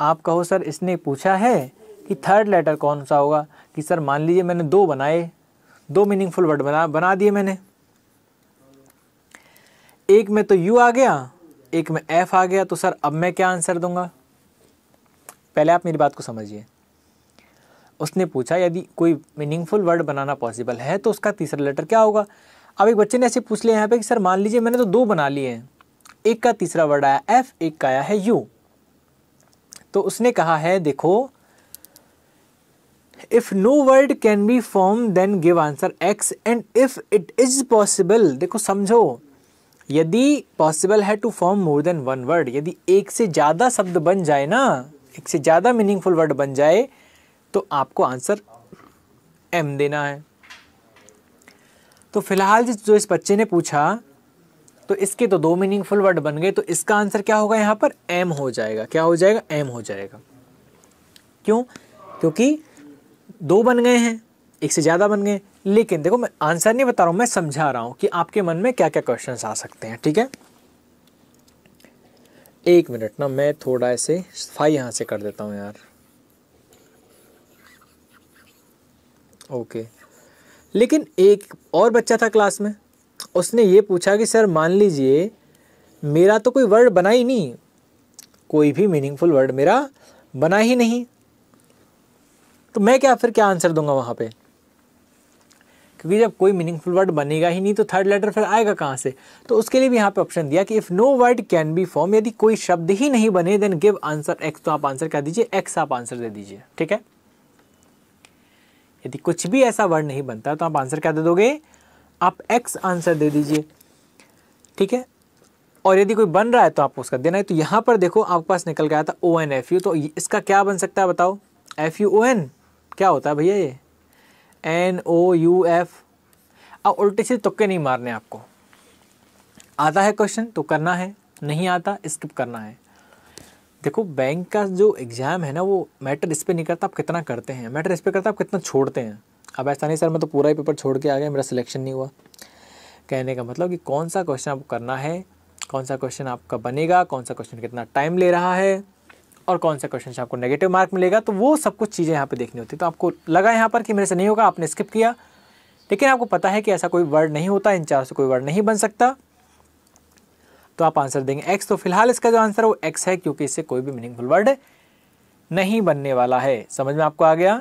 आप कहो सर इसने पूछा है कि थर्ड लेटर कौन सा होगा कि सर मान लीजिए मैंने दो बनाए दो मीनिंगफुल वर्ड बना बना दिए मैंने एक में तो यू आ गया एक में एफ आ गया तो सर अब मैं क्या आंसर दूंगा पहले आप मेरी बात को समझिए उसने पूछा यदि कोई मीनिंगफुल वर्ड बनाना पॉसिबल है तो उसका तीसरा लेटर क्या होगा अब एक बच्चे ने ऐसे पूछ लिया यहाँ पे कि सर मान लीजिए मैंने तो दो बना लिए हैं एक का तीसरा वर्ड आया एफ एक का आया है यू तो उसने कहा है देखो if no word can be form then give answer X and if it is possible देखो समझो यदि पॉसिबल है to form more than one word यदि एक से ज़्यादा शब्द बन जाए ना एक से ज़्यादा मीनिंगफुल वर्ड बन जाए तो आपको आंसर एम देना है तो फिलहाल जो इस बच्चे ने पूछा तो इसके तो दो मीनिंगफुल वर्ड बन गए तो इसका आंसर क्या होगा यहां पर एम हो जाएगा क्या हो जाएगा एम हो जाएगा क्यों क्योंकि दो बन गए हैं एक से ज़्यादा बन गए लेकिन देखो मैं आंसर नहीं बता रहा हूं मैं समझा रहा हूं कि आपके मन में क्या क्या क्वेश्चन आ सकते हैं ठीक है एक मिनट ना मैं थोड़ा ऐसे सफाई यहां से कर देता हूँ यार ओके लेकिन एक और बच्चा था क्लास में उसने ये पूछा कि सर मान लीजिए मेरा तो कोई वर्ड बना ही नहीं कोई भी मीनिंगफुल वर्ड मेरा बना ही नहीं तो मैं क्या फिर क्या आंसर दूंगा वहाँ पे क्योंकि जब कोई मीनिंगफुल वर्ड बनेगा ही नहीं तो थर्ड लेटर फिर आएगा कहाँ से तो उसके लिए भी यहाँ पे ऑप्शन दिया कि if no word can be form यदि कोई शब्द ही नहीं बने देन गिव आंसर एक्स तो आप आंसर कर दीजिए एक्स आप आंसर दे दीजिए ठीक है यदि कुछ भी ऐसा वर्ड नहीं बनता तो आप आंसर क्या दे दोगे आप एक्स आंसर दे दीजिए ठीक है और यदि कोई बन रहा है तो आपको उसका देना है तो यहाँ पर देखो आपके पास निकल गया था ओ एन एफ यू तो इसका क्या बन सकता है बताओ एफ यू ओ एन क्या होता है भैया ये एन ओ यू एफ अब उल्टे से तुक्के नहीं मारने आपको आता है क्वेश्चन तो करना है नहीं आता स्किप करना है देखो बैंक का जो एग्ज़ाम है ना वो मैटर इस पर नहीं करता आप कितना करते हैं मैटर इस पर करता आप कितना छोड़ते हैं अब ऐसा नहीं सर मैं तो पूरा ही पेपर छोड़ के आ गया मेरा सिलेक्शन नहीं हुआ कहने का मतलब कि कौन सा क्वेश्चन आपको करना है कौन सा क्वेश्चन आपका बनेगा कौन सा क्वेश्चन कितना टाइम ले रहा है और कौन सा क्वेश्चन आपको नेगेटिव मार्क मिलेगा तो वो सब कुछ चीज़ें यहाँ पर देखनी होती है तो आपको लगा यहाँ पर कि मेरे से नहीं होगा आपने स्किप किया लेकिन आपको पता है कि ऐसा कोई वर्ड नहीं होता इन चार से कोई वर्ड नहीं बन सकता तो आप आंसर देंगे एक्स तो फिलहाल इसका जो आंसर है वो एक्स है क्योंकि इससे कोई भी मीनिंगफुल वर्ड नहीं बनने वाला है समझ में आपको आ गया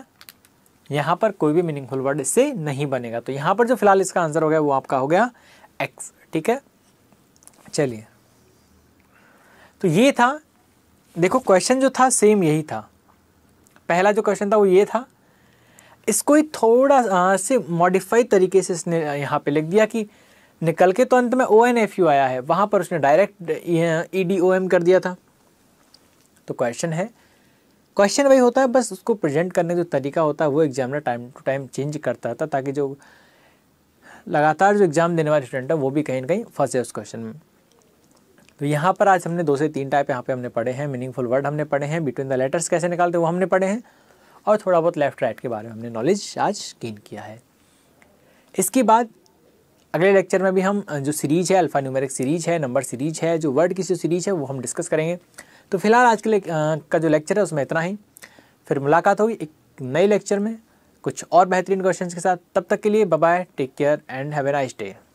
यहां पर कोई भी मीनिंगफुल वर्ड इससे नहीं बनेगा तो यहां पर जो फिलहाल इसका आंसर हो गया वो आपका हो गया एक्स ठीक है चलिए तो ये था देखो क्वेश्चन जो था सेम यही था पहला जो क्वेश्चन था वो ये था इसको ही थोड़ा हाँ, से मॉडिफाई तरीके से इसने यहाँ पे लिख दिया कि निकल के तो अंत में ओ एन एफ यू आया है वहाँ पर उसने direct E D O M कर दिया था तो क्वेश्चन है क्वेश्चन वही होता है बस उसको प्रेजेंट करने का जो तरीका होता है वो examiner time to time change करता था ताकि जो लगातार जो एग्ज़ाम देने वाले स्टूडेंट है वो भी कहीं ना कहीं फंसे उस क्वेश्चन में तो यहाँ पर आज हमने दो से तीन टाइप यहाँ पे हमने पढ़े हैं मीनिंगफुल वर्ड हमने पढ़े हैं बिटवीन द लेटर्स कैसे निकालते हैं वो हमने पढ़े हैं और थोड़ा बहुत लेफ्ट राइट के बारे में हमने नॉलेज आज गेन किया है इसके बाद अगले लेक्चर में भी हम जो सीरीज है अल्फ़ा न्यूमेरिक सीरीज है नंबर सीरीज है जो वर्ड की जो सीरीज है वो हम डिस्कस करेंगे तो फिलहाल आज के का जो लेक्चर है उसमें इतना ही फिर मुलाकात होगी एक नए लेक्चर में कुछ और बेहतरीन क्वेश्चंस के साथ तब तक के लिए bye take care and have a nice day